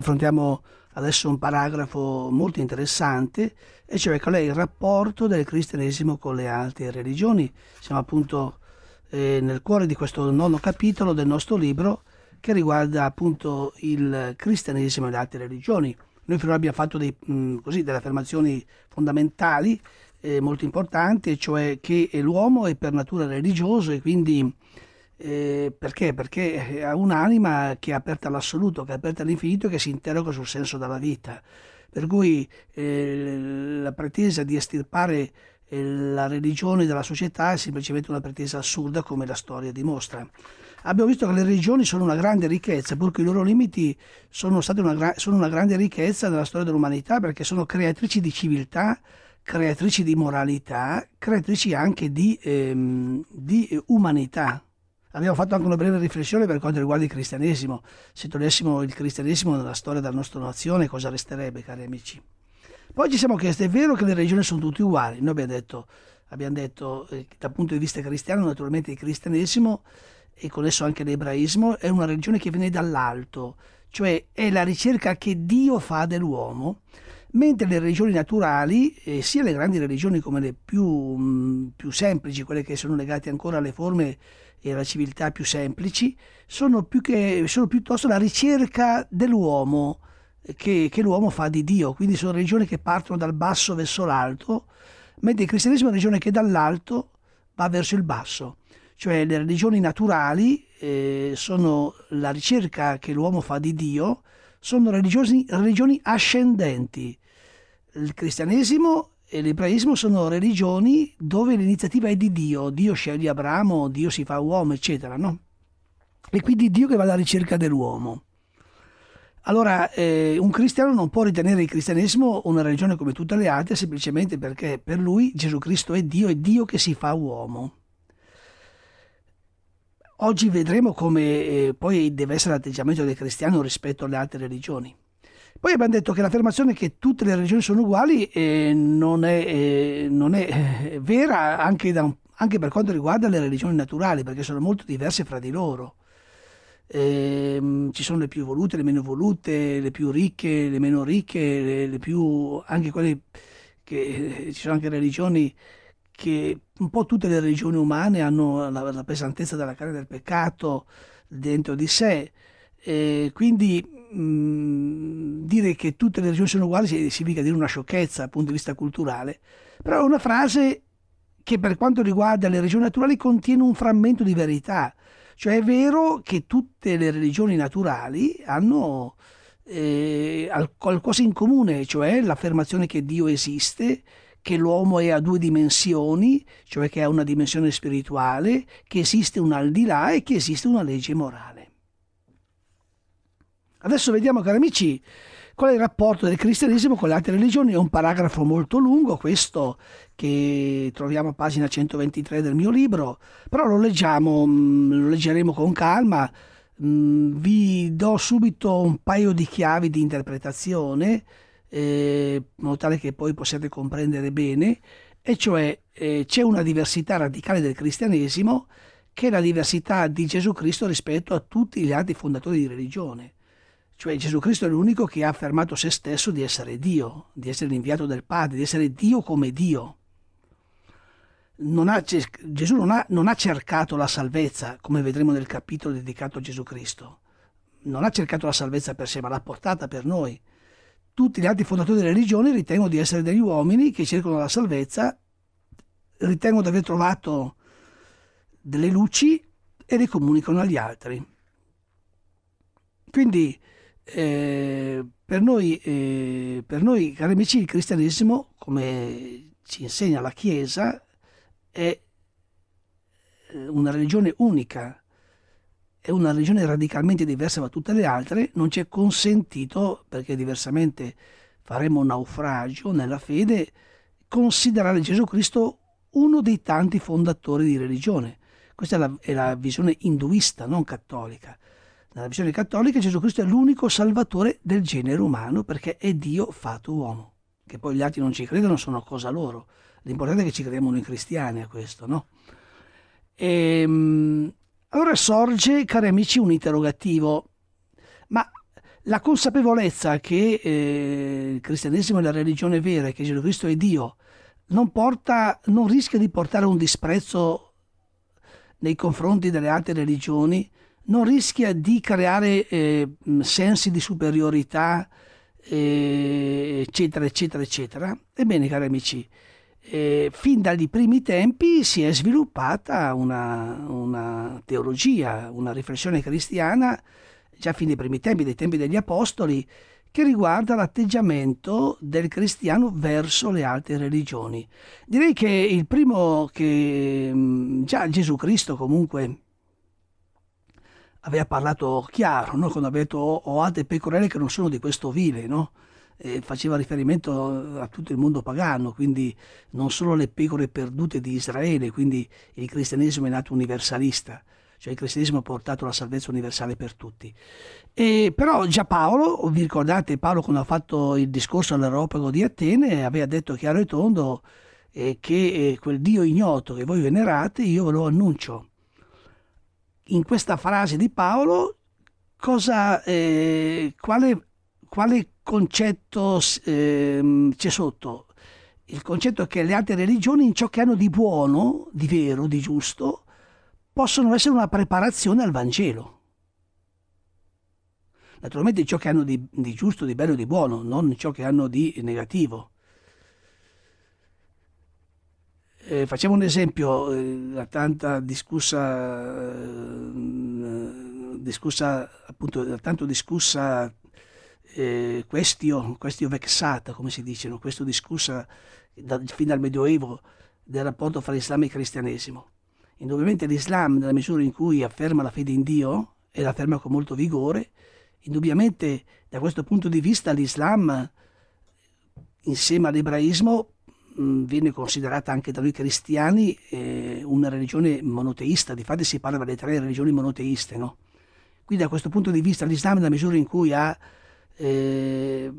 affrontiamo adesso un paragrafo molto interessante, e cioè qual è il rapporto del cristianesimo con le altre religioni. Siamo appunto eh, nel cuore di questo nono capitolo del nostro libro che riguarda appunto il cristianesimo e le altre religioni. Noi finora abbiamo fatto dei, mh, così, delle affermazioni fondamentali eh, molto importanti, e cioè che l'uomo è per natura religioso e quindi eh, perché? Perché eh, ha un'anima che è aperta all'assoluto, che è aperta all'infinito e che si interroga sul senso della vita. Per cui eh, la pretesa di estirpare eh, la religione dalla società è semplicemente una pretesa assurda come la storia dimostra. Abbiamo visto che le religioni sono una grande ricchezza, purché i loro limiti sono, state una, gra- sono una grande ricchezza nella storia dell'umanità perché sono creatrici di civiltà, creatrici di moralità, creatrici anche di, ehm, di umanità. Abbiamo fatto anche una breve riflessione per quanto riguarda il cristianesimo. Se togliessimo il cristianesimo dalla storia della nostra nazione, cosa resterebbe, cari amici? Poi ci siamo chiesti, è vero che le religioni sono tutte uguali? Noi abbiamo detto, abbiamo detto eh, dal punto di vista cristiano, naturalmente il cristianesimo e con esso anche l'ebraismo è una religione che viene dall'alto, cioè è la ricerca che Dio fa dell'uomo, mentre le religioni naturali, eh, sia le grandi religioni come le più, mh, mm, più semplici, quelle che sono legate ancora alle forme e la civiltà più semplici sono, più che, sono piuttosto la ricerca dell'uomo che, che, l'uomo fa di Dio, quindi sono religioni che partono dal basso verso l'alto, mentre il cristianesimo è una religione che dall'alto va verso il basso, cioè le religioni naturali eh, sono la ricerca che l'uomo fa di Dio, sono religioni ascendenti. Il cristianesimo l'ebraismo sono religioni dove l'iniziativa è di Dio, Dio sceglie Abramo, Dio si fa uomo, eccetera, no? E quindi Dio che va alla ricerca dell'uomo. Allora, eh, un cristiano non può ritenere il cristianesimo una religione come tutte le altre semplicemente perché per lui Gesù Cristo è Dio, è Dio che si fa uomo. Oggi vedremo come eh, poi deve essere l'atteggiamento del cristiano rispetto alle altre religioni. Poi abbiamo detto che l'affermazione che tutte le religioni sono uguali eh, non è, eh, non è eh, vera anche, da, anche, per quanto riguarda le religioni naturali, perché sono molto diverse fra di loro. Eh, ci sono le più evolute, le meno evolute, le più ricche, le meno ricche, le, le più anche quelle che eh, ci sono anche religioni che un po' tutte le religioni umane hanno la, la pesantezza della carne del peccato dentro di sé. Eh, quindi dire che tutte le regioni sono uguali significa dire una sciocchezza dal punto di vista culturale, però è una frase che per quanto riguarda le regioni naturali contiene un frammento di verità. Cioè è vero che tutte le religioni naturali hanno eh, qualcosa in comune, cioè l'affermazione che Dio esiste, che l'uomo è a due dimensioni, cioè che ha una dimensione spirituale, che esiste un al di là e che esiste una legge morale. Adesso vediamo, cari amici, qual è il rapporto del cristianesimo con le altre religioni. È un paragrafo molto lungo questo che troviamo a pagina 123 del mio libro, però lo leggiamo, mm, lo leggeremo con calma. Mm, vi do subito un paio di chiavi di interpretazione, eh, in modo tale che poi possiate comprendere bene, e cioè eh, c'è una diversità radicale del cristianesimo che è la diversità di Gesù Cristo rispetto a tutti gli altri fondatori di religione cioè Gesù Cristo è l'unico che ha affermato se stesso di essere Dio, di essere l'inviato del Padre, di essere Dio come Dio. Non ha, Gesù non ha, non ha cercato la salvezza, come vedremo nel capitolo dedicato a Gesù Cristo. Non ha cercato la salvezza per sé, ma l'ha portata per noi. Tutti gli altri fondatori delle religioni ritengono di essere degli uomini che cercano la salvezza, ritengono di aver trovato delle luci e le comunicano agli altri. Quindi eh, per, noi, eh, per noi, cari amici, il cristianesimo, come ci insegna la Chiesa, è eh, una religione unica, è una religione radicalmente diversa da tutte le altre, non ci è consentito, perché diversamente faremo naufragio nella fede, considerare Gesù Cristo uno dei tanti fondatori di religione. Questa è la, è la visione induista, non cattolica. Nella visione cattolica Gesù Cristo è l'unico salvatore del genere umano perché è Dio fatto uomo. Che poi gli altri non ci credono sono cosa loro. L'importante è che ci crediamo noi cristiani a questo, no? E, ehm, allora sorge, cari amici, un interrogativo. Ma la consapevolezza che eh, il cristianesimo è la religione vera, che Gesù Cristo è Dio, non, porta, non rischia di portare un disprezzo nei confronti delle altre religioni non rischia di creare eh, mm, sensi di superiorità, eh, eccetera, eccetera, eccetera. Ebbene, cari amici, eh, fin dagli primi tempi si è sviluppata una, una, teologia, una riflessione cristiana, già fin dai primi tempi, dai tempi degli Apostoli, che riguarda l'atteggiamento del cristiano verso le altre religioni. Direi che il primo che mm, già Gesù Cristo comunque aveva parlato chiaro, no? quando aveva detto oh, ho, altre pecorelle che non sono di questo vile, no? faceva riferimento a tutto il mondo pagano, quindi non solo alle pecore perdute di Israele, quindi il cristianesimo è nato universalista, cioè il cristianesimo ha portato la salvezza universale per tutti. E, però già Paolo, vi ricordate Paolo quando ha fatto il discorso all'Aeropago di Atene, aveva detto chiaro e tondo eh, che eh, quel Dio ignoto che voi venerate io ve lo annuncio in questa frase di Paolo cosa, eh, quale, quale, concetto eh, c'è sotto? Il concetto è che le altre religioni in ciò che hanno di buono, di vero, di giusto, possono essere una preparazione al Vangelo. Naturalmente ciò che hanno di, di giusto, di bello di buono, non ciò che hanno di negativo. Eh, facciamo un esempio, eh, la tanta discussa, eh, discussa appunto, la tanto discussa eh, questio, questio vexata, come si dice, no? questo discussa da, fin dal Medioevo del rapporto fra Islam e cristianesimo. Indubbiamente l'Islam, nella misura in cui afferma la fede in Dio, e la afferma con molto vigore, indubbiamente da questo punto di vista l'Islam, insieme all'ebraismo, Mm, viene considerata anche da noi cristiani eh, una religione monoteista, di fatto si parla delle tre religioni monoteiste. No? Quindi da questo punto di vista l'Islam, nella misura in cui ha eh,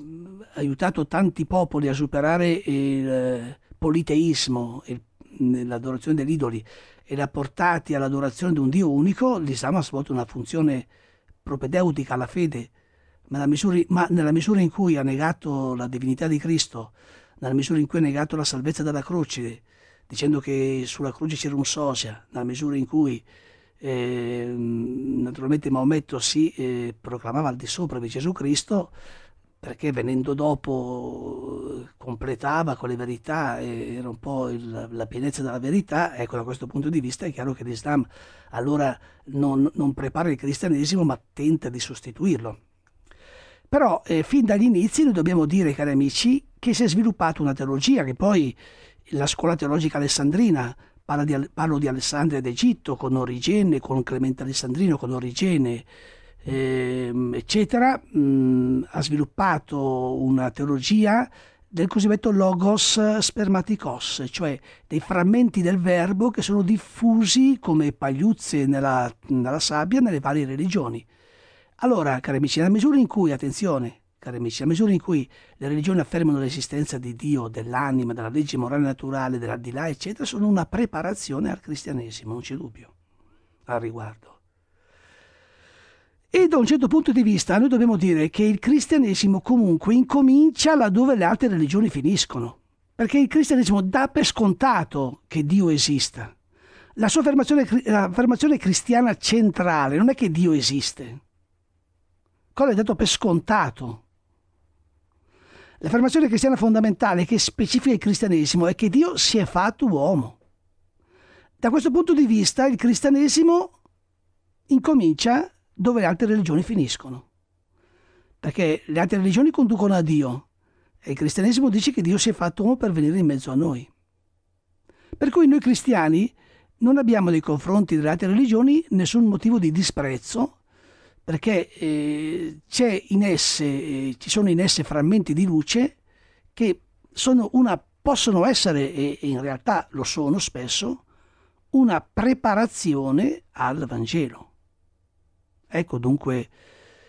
aiutato tanti popoli a superare il eh, politeismo, il, l'adorazione degli idoli, e l'ha portati all'adorazione di un Dio unico, l'Islam ha svolto una funzione propedeutica alla fede, ma nella misura, ma nella misura in cui ha negato la divinità di Cristo, nella misura in cui ha negato la salvezza dalla croce, dicendo che sulla croce c'era un sosia, nella misura in cui eh, naturalmente Maometto si eh, proclamava al di sopra di Gesù Cristo, perché venendo dopo eh, completava con le verità, eh, era un po' il, la pienezza della verità, ecco da questo punto di vista è chiaro che l'Islam allora non, non prepara il cristianesimo ma tenta di sostituirlo. Però eh, fin dagli inizi noi dobbiamo dire, cari amici, che si è sviluppata una teologia che poi la scuola teologica alessandrina, parla di, parlo di Alessandria d'Egitto con Origene, con Clemente Alessandrino, con Origene, ehm, eccetera, mh, mm, ha sviluppato una teologia del cosiddetto logos spermaticos, cioè dei frammenti del verbo che sono diffusi come pagliuzze nella, nella sabbia nelle varie religioni. Allora, cari amici, nella misura in cui, attenzione, cari amici, nella misura in cui le religioni affermano l'esistenza di Dio, dell'anima, della legge morale naturale, dell'aldilà, eccetera, sono una preparazione al cristianesimo, non c'è dubbio al riguardo. E da un certo punto di vista noi dobbiamo dire che il cristianesimo comunque incomincia laddove le altre religioni finiscono, perché il cristianesimo dà per scontato che Dio esista. La sua affermazione, l'affermazione cristiana centrale non è che Dio esiste, quello è dato per scontato L'affermazione cristiana fondamentale che specifica il cristianesimo è che Dio si è fatto uomo. Da questo punto di vista il cristianesimo incomincia dove le altre religioni finiscono, perché le altre religioni conducono a Dio e il cristianesimo dice che Dio si è fatto uomo per venire in mezzo a noi. Per cui noi cristiani non abbiamo nei confronti delle altre religioni nessun motivo di disprezzo perché eh, esse, eh, ci sono in esse frammenti di luce che una, possono essere, e in realtà lo sono spesso, una preparazione al Vangelo. Ecco dunque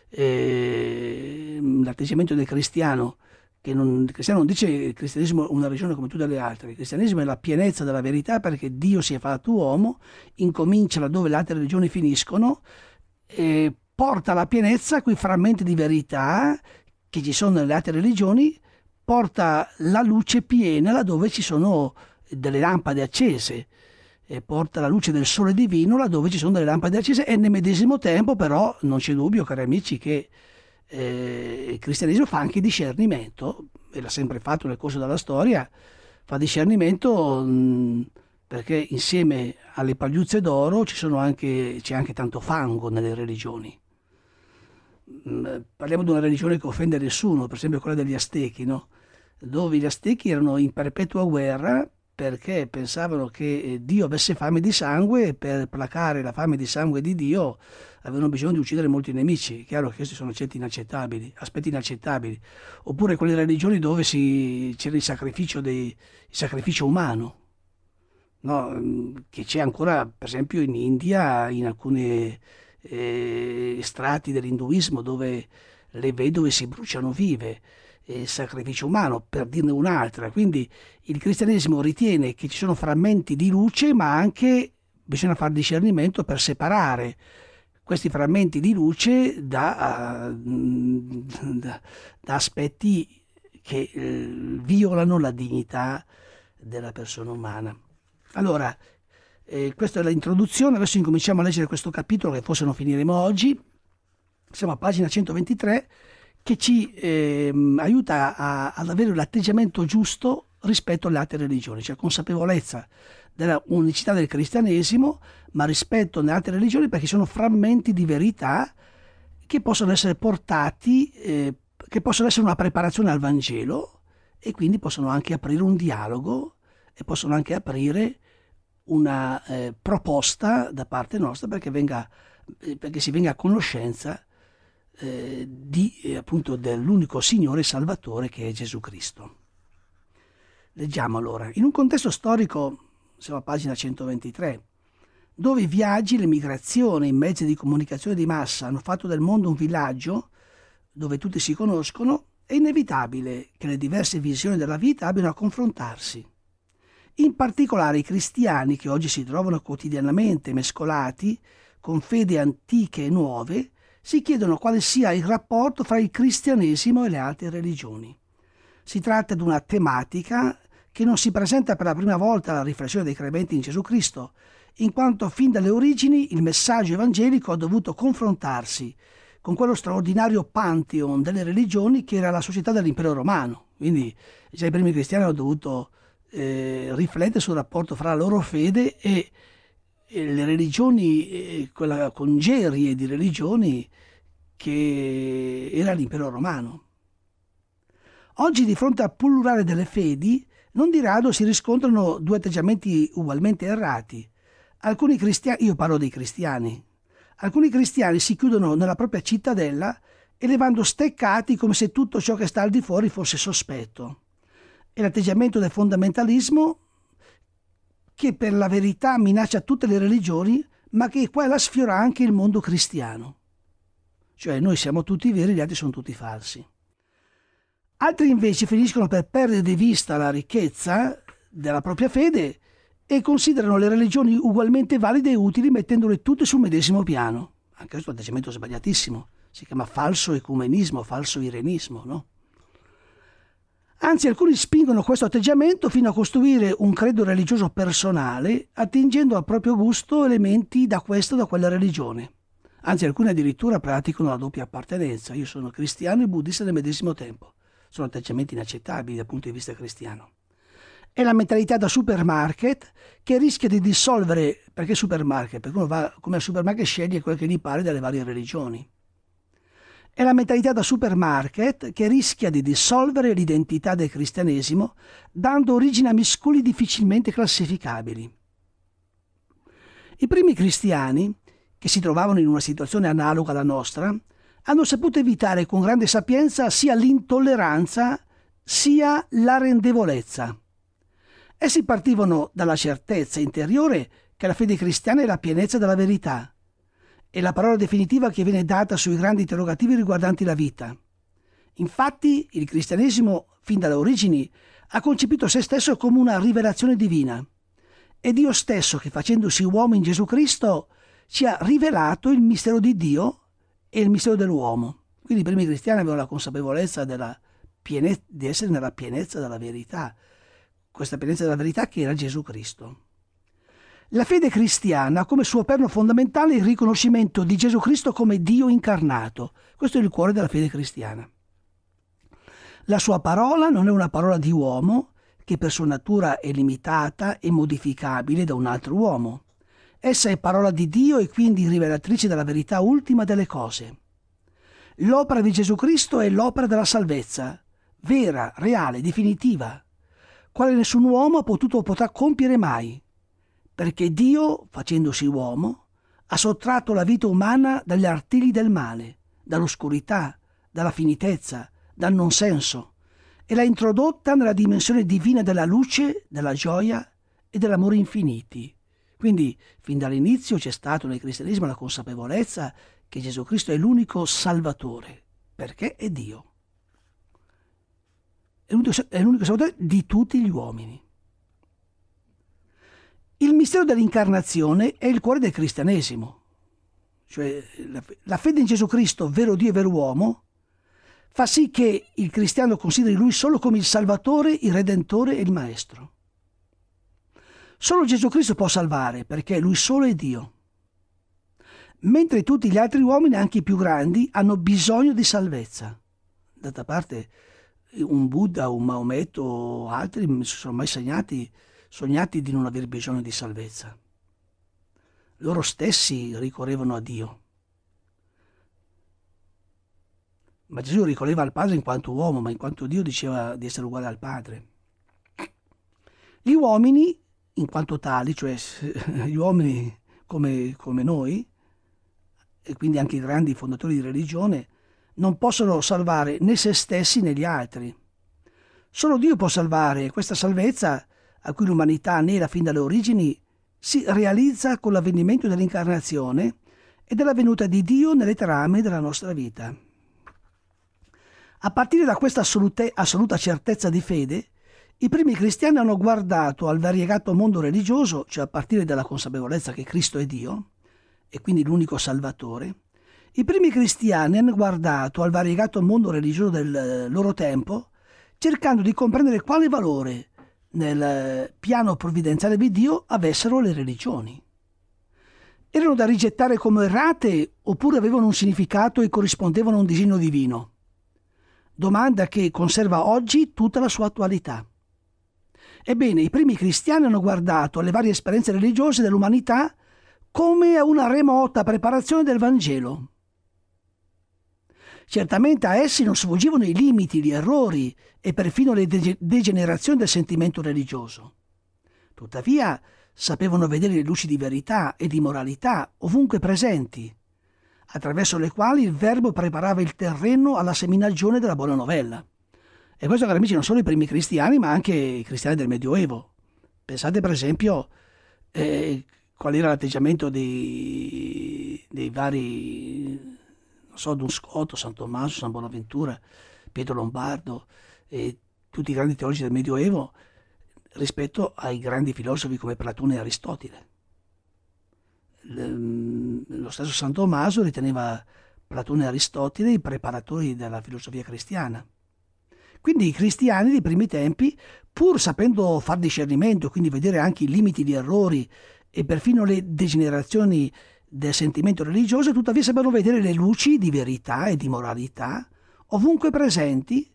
eh, l'atteggiamento del cristiano, che non, il cristiano non dice il cristianesimo è una religione come tutte le altre, il cristianesimo è la pienezza della verità perché Dio si è fatto uomo, incomincia laddove le altre religioni finiscono, eh, porta alla pienezza quei frammenti di verità che ci sono nelle altre religioni, porta la luce piena laddove ci sono delle lampade accese e porta la luce del sole divino laddove ci sono delle lampade accese e nel medesimo tempo però non c'è dubbio cari amici che eh, il cristianesimo fa anche discernimento e l'ha sempre fatto nel corso della storia fa discernimento mh, perché insieme alle pagliuzze d'oro c'è anche, anche tanto fango nelle religioni Mm, parliamo di una religione che offende nessuno, per esempio quella degli Aztechi, no? dove gli Aztechi erano in perpetua guerra perché pensavano che eh, Dio avesse fame di sangue e per placare la fame di sangue di Dio avevano bisogno di uccidere molti nemici. chiaro che questi sono inaccettabili, aspetti inaccettabili. Oppure quelle religioni dove si, c'era il sacrificio, dei, il sacrificio umano, no? Mm, che c'è ancora, per esempio, in India, in alcune eh, strati dell'induismo dove le vedove si bruciano vive, eh, il sacrificio umano, per dirne un'altra. Quindi il cristianesimo ritiene che ci sono frammenti di luce, ma anche bisogna fare discernimento per separare questi frammenti di luce da, da, eh, da aspetti che eh, violano la dignità della persona umana. Allora, eh, questa è l'introduzione, adesso incominciamo a leggere questo capitolo che forse non finiremo oggi. Siamo a pagina 123 che ci eh, aiuta a, ad avere l'atteggiamento giusto rispetto alle altre religioni, cioè consapevolezza della unicità del cristianesimo, ma rispetto alle altre religioni perché sono frammenti di verità che possono essere portati, eh, che possono essere una preparazione al Vangelo e quindi possono anche aprire un dialogo e possono anche aprire una eh, proposta da parte nostra perché, venga, eh, perché si venga a conoscenza eh, di, eh, appunto, dell'unico Signore e Salvatore che è Gesù Cristo. Leggiamo allora, in un contesto storico, siamo a pagina 123, dove i viaggi, l'emigrazione, i mezzi di comunicazione di massa hanno fatto del mondo un villaggio dove tutti si conoscono, è inevitabile che le diverse visioni della vita abbiano a confrontarsi in particolare i cristiani che oggi si trovano quotidianamente mescolati con fede antiche e nuove, si chiedono quale sia il rapporto fra il cristianesimo e le altre religioni. Si tratta di una tematica che non si presenta per la prima volta alla riflessione dei credenti in Gesù Cristo, in quanto fin dalle origini il messaggio evangelico ha dovuto confrontarsi con quello straordinario pantheon delle religioni che era la società dell'impero romano. Quindi già i primi cristiani hanno dovuto eh, riflette sul rapporto fra la loro fede e, e le religioni, e quella congerie di religioni che era l'impero romano. Oggi di fronte al plurale delle fedi, non di rado si riscontrano due atteggiamenti ugualmente errati. Alcuni cristiani, io parlo dei cristiani, alcuni cristiani si chiudono nella propria cittadella elevando steccati come se tutto ciò che sta al di fuori fosse sospetto e l'atteggiamento del fondamentalismo che per la verità minaccia tutte le religioni, ma che qua e sfiora anche il mondo cristiano. Cioè noi siamo tutti veri, gli altri sono tutti falsi. Altri invece finiscono per perdere di vista la ricchezza della propria fede e considerano le religioni ugualmente valide e utili mettendole tutte sul medesimo piano. Anche questo è un atteggiamento sbagliatissimo. Si chiama falso ecumenismo, falso irenismo, no? Anzi, alcuni spingono questo atteggiamento fino a costruire un credo religioso personale, attingendo a proprio gusto elementi da questa o da quella religione. Anzi, alcuni addirittura praticano la doppia appartenenza. Io sono cristiano e buddista nel medesimo tempo. Sono atteggiamenti inaccettabili dal punto di vista cristiano. È la mentalità da supermarket che rischia di dissolvere, perché supermarket? Perché uno va come al supermarket e sceglie quel che gli pare dalle varie religioni. È la mentalità da supermarket che rischia di dissolvere l'identità del cristianesimo, dando origine a miscoli difficilmente classificabili. I primi cristiani, che si trovavano in una situazione analoga alla nostra, hanno saputo evitare con grande sapienza sia l'intolleranza sia la rendevolezza. Essi partivano dalla certezza interiore che la fede cristiana è la pienezza della verità è la parola definitiva che viene data sui grandi interrogativi riguardanti la vita. Infatti, il cristianesimo, fin dalle origini, ha concepito se stesso come una rivelazione divina. È Dio stesso che, facendosi uomo in Gesù Cristo, ci ha rivelato il mistero di Dio e il mistero dell'uomo. Quindi i primi cristiani avevano la consapevolezza pienezza, di essere nella pienezza della verità, questa pienezza della verità che era Gesù Cristo. La fede cristiana ha come suo perno fondamentale il riconoscimento di Gesù Cristo come Dio incarnato. Questo è il cuore della fede cristiana. La sua parola non è una parola di uomo, che per sua natura è limitata e modificabile da un altro uomo. Essa è parola di Dio e quindi rivelatrice della verità ultima delle cose. L'opera di Gesù Cristo è l'opera della salvezza, vera, reale, definitiva, quale nessun uomo ha potuto o potrà compiere mai perché Dio, facendosi uomo, ha sottratto la vita umana dagli artigli del male, dall'oscurità, dalla finitezza, dal non senso, e l'ha introdotta nella dimensione divina della luce, della gioia e dell'amore infiniti. Quindi, fin dall'inizio c'è stato nel cristianesimo la consapevolezza che Gesù Cristo è l'unico Salvatore, perché è Dio. È l'unico, è l'unico Salvatore di tutti gli uomini. Il mistero dell'incarnazione è il cuore del cristianesimo. Cioè, la fede in Gesù Cristo, vero Dio e vero uomo, fa sì che il cristiano consideri lui solo come il Salvatore, il Redentore e il Maestro. Solo Gesù Cristo può salvare, perché lui solo è Dio. Mentre tutti gli altri uomini, anche i più grandi, hanno bisogno di salvezza. D'altra parte, un Buddha, un Maometto o altri non mm, si sono mai segnati sognati di non aver bisogno di salvezza. Loro stessi ricorrevano a Dio. Ma Gesù ricorreva al Padre in quanto uomo, ma in quanto Dio diceva di essere uguale al Padre. Gli uomini, in quanto tali, cioè [laughs] gli uomini come, come noi, e quindi anche i grandi fondatori di religione, non possono salvare né se stessi né gli altri. Solo Dio può salvare e questa salvezza a cui l'umanità nera fin dalle origini, si realizza con l'avvenimento dell'incarnazione e della venuta di Dio nelle trame della nostra vita. A partire da questa assolute, assoluta certezza di fede, i primi cristiani hanno guardato al variegato mondo religioso, cioè a partire dalla consapevolezza che Cristo è Dio, e quindi l'unico Salvatore, i primi cristiani hanno guardato al variegato mondo religioso del eh, loro tempo, cercando di comprendere quale valore, nel eh, piano provvidenziale di Dio avessero le religioni. Erano da rigettare come errate oppure avevano un significato e corrispondevano a un disegno divino? Domanda che conserva oggi tutta la sua attualità. Ebbene, i primi cristiani hanno guardato alle varie esperienze religiose dell'umanità come a una remota preparazione del Vangelo Certamente a essi non sfuggivano i limiti, gli errori e perfino le degenerazioni del sentimento religioso. Tuttavia sapevano vedere le luci di verità e di moralità ovunque presenti, attraverso le quali il Verbo preparava il terreno alla seminagione della buona novella. E questo, cari amici, non solo i primi cristiani, ma anche i cristiani del Medioevo. Pensate, per esempio, eh, qual era l'atteggiamento dei, dei vari so, Don Scotto, San Tommaso, San Bonaventura, Pietro Lombardo e tutti i grandi teologi del Medioevo rispetto ai grandi filosofi come Platone e Aristotele. Lo stesso San Tommaso riteneva Platone e Aristotele i preparatori della filosofia cristiana. Quindi i cristiani dei primi tempi, pur sapendo far discernimento, quindi vedere anche i limiti di errori e perfino le degenerazioni del sentimento religioso, tuttavia sembrano vedere le luci di verità e di moralità ovunque presenti,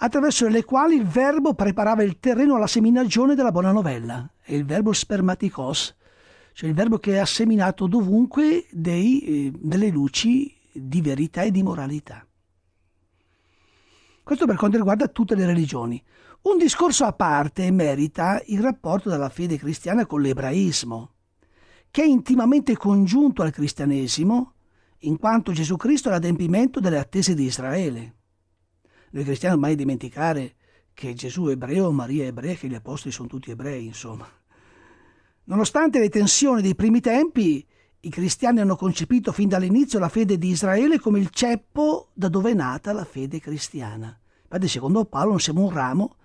attraverso le quali il verbo preparava il terreno alla seminagione della buona novella, è il verbo spermaticos, cioè il verbo che ha seminato dovunque dei, eh, delle luci di verità e di moralità. Questo per quanto riguarda tutte le religioni. Un discorso a parte merita il rapporto della fede cristiana con l'ebraismo che è intimamente congiunto al cristianesimo, in quanto Gesù Cristo è l'adempimento delle attese di Israele. Noi cristiani mai dimenticare che Gesù è ebreo, Maria è ebrea, che gli apostoli sono tutti ebrei, insomma. Nonostante le tensioni dei primi tempi, i cristiani hanno concepito fin dall'inizio la fede di Israele come il ceppo da dove è nata la fede cristiana. Infatti, secondo Paolo, non siamo un ramo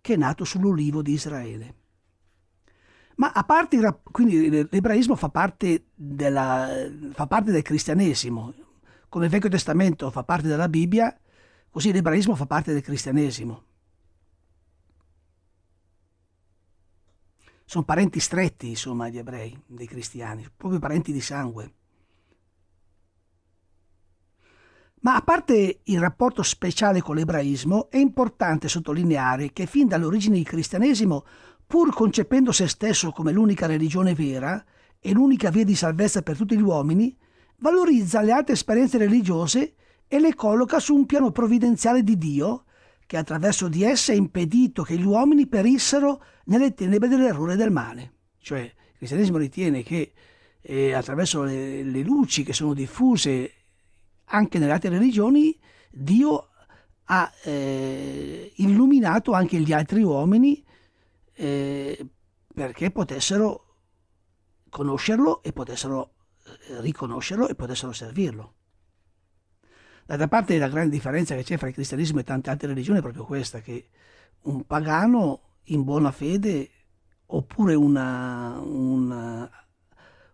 che è nato sull'ulivo di Israele. Ma a parte, quindi l'ebraismo fa parte, della, fa parte del cristianesimo, come il Vecchio Testamento fa parte della Bibbia, così l'ebraismo fa parte del cristianesimo. Sono parenti stretti, insomma, gli ebrei, dei cristiani, proprio parenti di sangue. Ma a parte il rapporto speciale con l'ebraismo, è importante sottolineare che fin dall'origine del cristianesimo pur concependo se stesso come l'unica religione vera e l'unica via di salvezza per tutti gli uomini, valorizza le altre esperienze religiose e le colloca su un piano provvidenziale di Dio, che attraverso di esse ha impedito che gli uomini perissero nelle tenebre dell'errore e del male. Cioè, il cristianesimo ritiene che eh, attraverso le, le luci che sono diffuse anche nelle altre religioni, Dio ha eh, illuminato anche gli altri uomini eh, perché potessero conoscerlo e potessero eh, riconoscerlo e potessero servirlo. D'altra parte la grande differenza che c'è fra il cristianesimo e tante altre religioni è proprio questa, che un pagano in buona fede oppure una, una,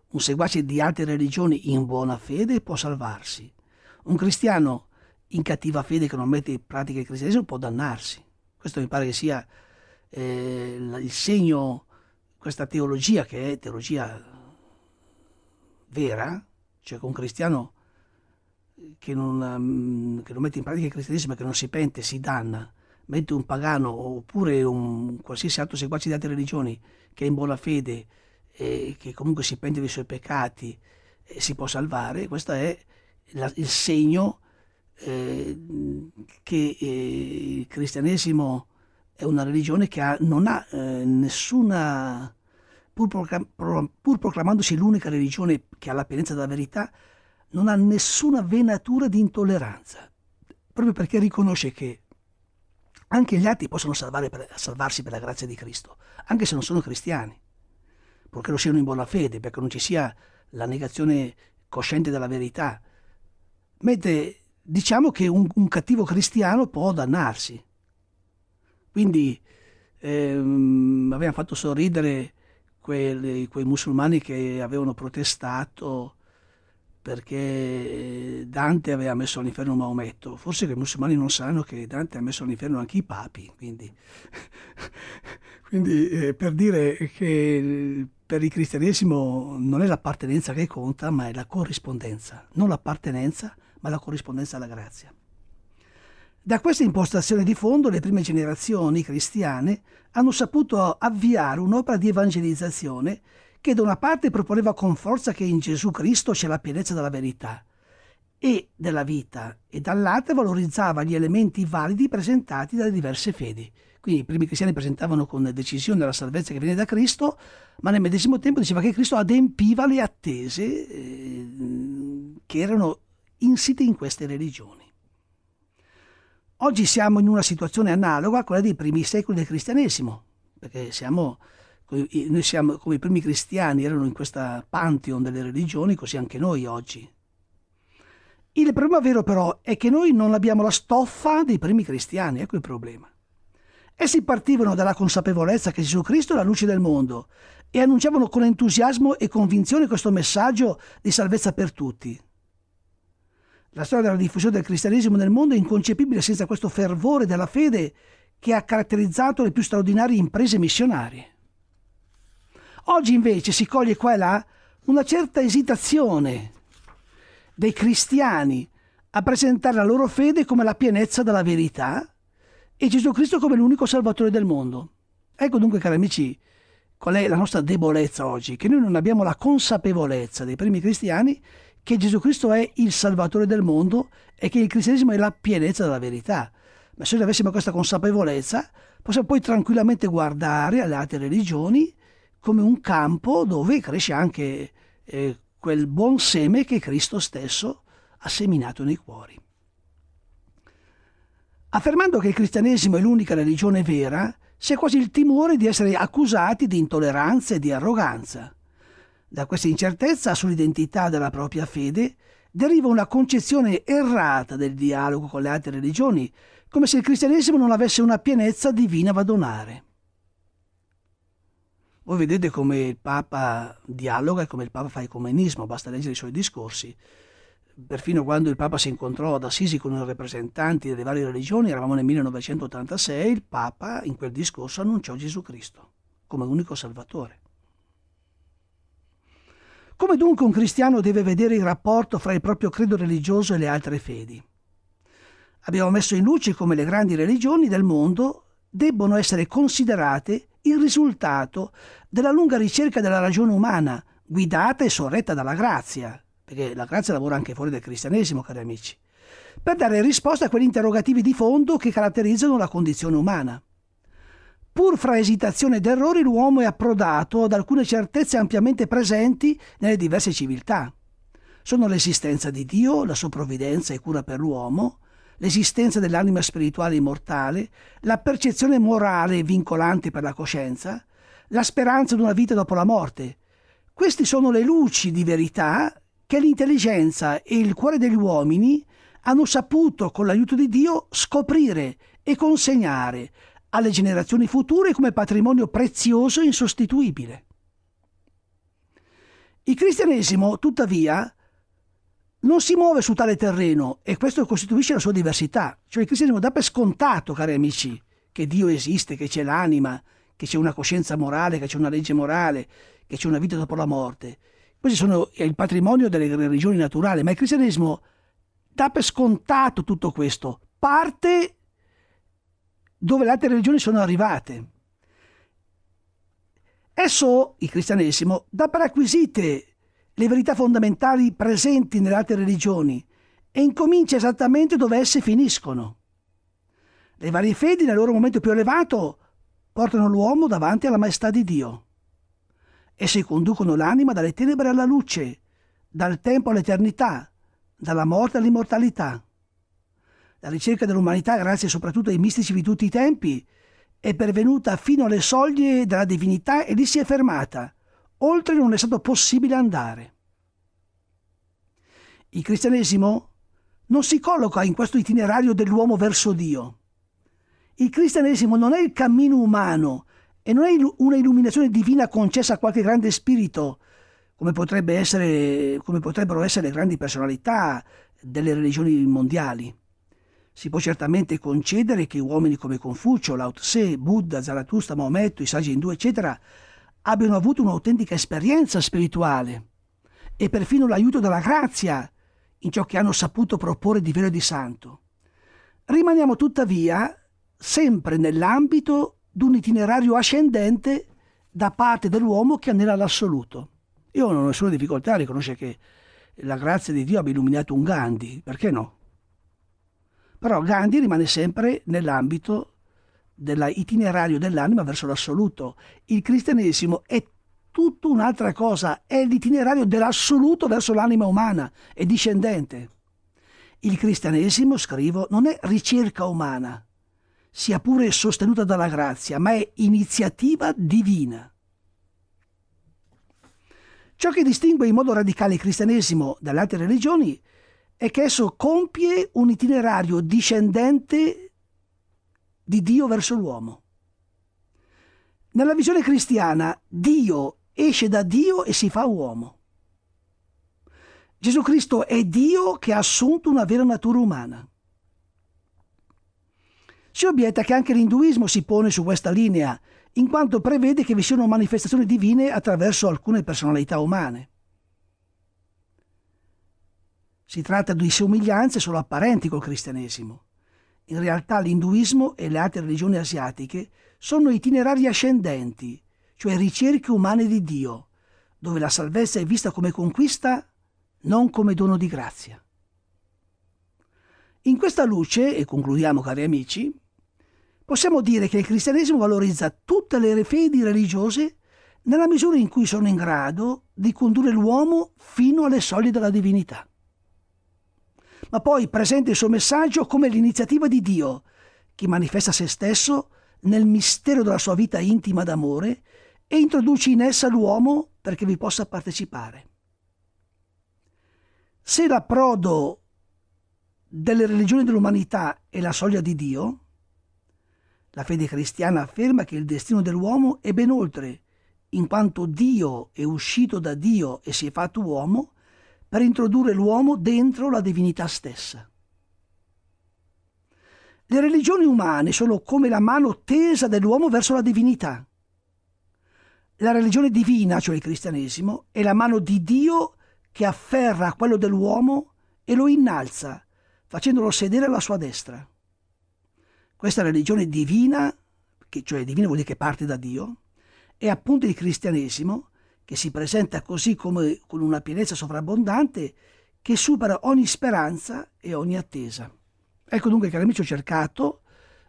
un seguace di altre religioni in buona fede può salvarsi. Un cristiano in cattiva fede che non mette in pratica il cristianesimo può dannarsi. Questo mi pare che sia eh, il segno, questa teologia che è teologia vera, cioè con un cristiano che, non, mm, che, lo mette in pratica il cristianesimo e che non si pente, si danna, mentre un pagano oppure un qualsiasi altro seguace di altre religioni che è in buona fede e che comunque si pente dei suoi peccati e si può salvare, questo è la, il segno eh, che eh, il cristianesimo è una religione che ha, non ha eh, nessuna, pur, proclam- pro- pur, proclamandosi l'unica religione che ha l'apparenza della verità, non ha nessuna venatura di intolleranza, proprio perché riconosce che anche gli altri possono per, salvarsi per la grazia di Cristo, anche se non sono cristiani, purché lo siano in buona fede, perché non ci sia la negazione cosciente della verità. Mentre diciamo che un, un cattivo cristiano può dannarsi, quindi ehm, avevano fatto sorridere quelli, quei musulmani che avevano protestato perché Dante aveva messo all'inferno Maometto. Forse che i musulmani non sanno che Dante ha messo all'inferno anche i papi. Quindi, [laughs] quindi eh, per dire che per il cristianesimo non è l'appartenenza che conta, ma è la corrispondenza. Non l'appartenenza, ma la corrispondenza alla grazia. Da questa impostazione di fondo le prime generazioni cristiane hanno saputo avviare un'opera di evangelizzazione che da una parte proponeva con forza che in Gesù Cristo c'è la pienezza della verità e della vita e dall'altra valorizzava gli elementi validi presentati dalle diverse fedi. Quindi i primi cristiani presentavano con decisione la salvezza che viene da Cristo, ma nel medesimo tempo diceva che Cristo adempiva le attese eh, che erano insite in queste religioni. Oggi siamo in una situazione analoga a quella dei primi secoli del cristianesimo, perché siamo, noi siamo come i primi cristiani erano in questa pantheon delle religioni, così anche noi oggi. Il problema vero però è che noi non abbiamo la stoffa dei primi cristiani, ecco il problema. Essi partivano dalla consapevolezza che Gesù Cristo è la luce del mondo e annunciavano con entusiasmo e convinzione questo messaggio di salvezza per tutti. La storia della diffusione del cristianesimo nel mondo è inconcepibile senza questo fervore della fede che ha caratterizzato le più straordinarie imprese missionarie. Oggi invece si coglie qua e là una certa esitazione dei cristiani a presentare la loro fede come la pienezza della verità e Gesù Cristo come l'unico salvatore del mondo. Ecco dunque, cari amici, qual è la nostra debolezza oggi, che noi non abbiamo la consapevolezza dei primi cristiani che Gesù Cristo è il Salvatore del mondo e che il cristianesimo è la pienezza della verità. Ma se noi avessimo questa consapevolezza, possiamo poi tranquillamente guardare alle altre religioni come un campo dove cresce anche eh, quel buon seme che Cristo stesso ha seminato nei cuori. Affermando che il cristianesimo è l'unica religione vera, si ha quasi il timore di essere accusati di intolleranza e di arroganza. Da questa incertezza sull'identità della propria fede deriva una concezione errata del dialogo con le altre religioni, come se il cristianesimo non avesse una pienezza divina da donare. Voi vedete come il Papa dialoga e come il Papa fa ecumenismo, basta leggere i suoi discorsi. Perfino quando il Papa si incontrò ad Assisi con i rappresentanti delle varie religioni, eravamo nel 1986, il Papa in quel discorso annunciò Gesù Cristo come unico Salvatore. Come dunque un cristiano deve vedere il rapporto fra il proprio credo religioso e le altre fedi? Abbiamo messo in luce come le grandi religioni del mondo debbono essere considerate il risultato della lunga ricerca della ragione umana, guidata e sorretta dalla grazia, perché la grazia lavora anche fuori dal cristianesimo, cari amici, per dare risposta a quegli interrogativi di fondo che caratterizzano la condizione umana. Pur fra esitazione ed errori, l'uomo è approdato ad alcune certezze ampiamente presenti nelle diverse civiltà. Sono l'esistenza di Dio, la sua provvidenza e cura per l'uomo, l'esistenza dell'anima spirituale immortale, la percezione morale vincolante per la coscienza, la speranza di una vita dopo la morte. Queste sono le luci di verità che l'intelligenza e il cuore degli uomini hanno saputo, con l'aiuto di Dio, scoprire e consegnare alle generazioni future come patrimonio prezioso e insostituibile. Il cristianesimo, tuttavia, non si muove su tale terreno e questo costituisce la sua diversità. Cioè il cristianesimo dà per scontato, cari amici, che Dio esiste, che c'è l'anima, che c'è una coscienza morale, che c'è una legge morale, che c'è una vita dopo la morte. Questi sono eh, il patrimonio delle religioni naturali, ma il cristianesimo dà per scontato tutto questo. Parte dove le altre religioni sono arrivate. Esso, il cristianesimo, dà per acquisite le verità fondamentali presenti nelle altre religioni e incomincia esattamente dove esse finiscono. Le varie fedi nel loro momento più elevato portano l'uomo davanti alla maestà di Dio. Esse conducono l'anima dalle tenebre alla luce, dal tempo all'eternità, dalla morte all'immortalità. La ricerca dell'umanità, grazie soprattutto ai mistici di tutti i tempi, è pervenuta fino alle soglie della divinità e lì si è fermata. Oltre non è stato possibile andare. Il cristianesimo non si colloca in questo itinerario dell'uomo verso Dio. Il cristianesimo non è il cammino umano e non è una illuminazione divina concessa a qualche grande spirito, come, essere, come potrebbero essere le grandi personalità delle religioni mondiali. Si può certamente concedere che uomini come Confucio, Lao Tse, Buddha, Zarathustra, Maometto, i saggi indù, eccetera, abbiano avuto un'autentica esperienza spirituale e perfino l'aiuto della grazia in ciò che hanno saputo proporre di vero e di santo. Rimaniamo tuttavia sempre nell'ambito di un itinerario ascendente da parte dell'uomo che anela l'assoluto. Io non ho nessuna difficoltà a riconoscere che la grazia di Dio abbia illuminato un Gandhi, perché no? Però Gandhi rimane sempre nell'ambito dell'itinerario dell'anima verso l'assoluto. Il cristianesimo è tutta un'altra cosa, è l'itinerario dell'assoluto verso l'anima umana è discendente. Il cristianesimo, scrivo, non è ricerca umana, sia pure sostenuta dalla grazia, ma è iniziativa divina. Ciò che distingue in modo radicale il cristianesimo dalle altre religioni è che esso compie un itinerario discendente di Dio verso l'uomo. Nella visione cristiana Dio esce da Dio e si fa uomo. Gesù Cristo è Dio che ha assunto una vera natura umana. Si obietta che anche l'induismo si pone su questa linea, in quanto prevede che vi siano manifestazioni divine attraverso alcune personalità umane. Si tratta di somiglianze solo apparenti col cristianesimo. In realtà l'induismo e le altre religioni asiatiche sono itinerari ascendenti, cioè ricerche umane di Dio, dove la salvezza è vista come conquista, non come dono di grazia. In questa luce, e concludiamo cari amici, possiamo dire che il cristianesimo valorizza tutte le fedi religiose nella misura in cui sono in grado di condurre l'uomo fino alle soglie della divinità ma poi presenta il suo messaggio come l'iniziativa di Dio, che manifesta se stesso nel mistero della sua vita intima d'amore e introduce in essa l'uomo perché vi possa partecipare. Se l'approdo delle religioni dell'umanità è la soglia di Dio, la fede cristiana afferma che il destino dell'uomo è ben oltre, in quanto Dio è uscito da Dio e si è fatto uomo per introdurre l'uomo dentro la divinità stessa. Le religioni umane sono come la mano tesa dell'uomo verso la divinità. La religione divina, cioè il cristianesimo, è la mano di Dio che afferra quello dell'uomo e lo innalza, facendolo sedere alla sua destra. Questa religione divina, che cioè divina vuol dire che parte da Dio, è appunto il cristianesimo, che si presenta così come con una pienezza sovrabbondante che supera ogni speranza e ogni attesa. Ecco dunque, cari amici, ho cercato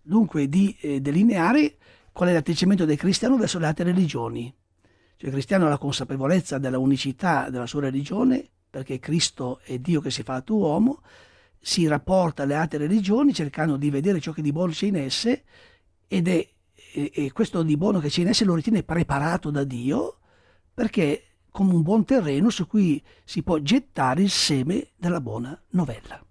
dunque di eh, delineare qual è l'atteggiamento del cristiano verso le altre religioni. Cioè il cristiano ha la consapevolezza della unicità della sua religione, perché Cristo è Dio che si fa tuo uomo, si rapporta alle altre religioni cercando di vedere ciò che di buono c'è in esse ed è e, e questo di buono che c'è in esse lo ritiene preparato da Dio perché come un buon terreno su cui si può gettare il seme della buona novella.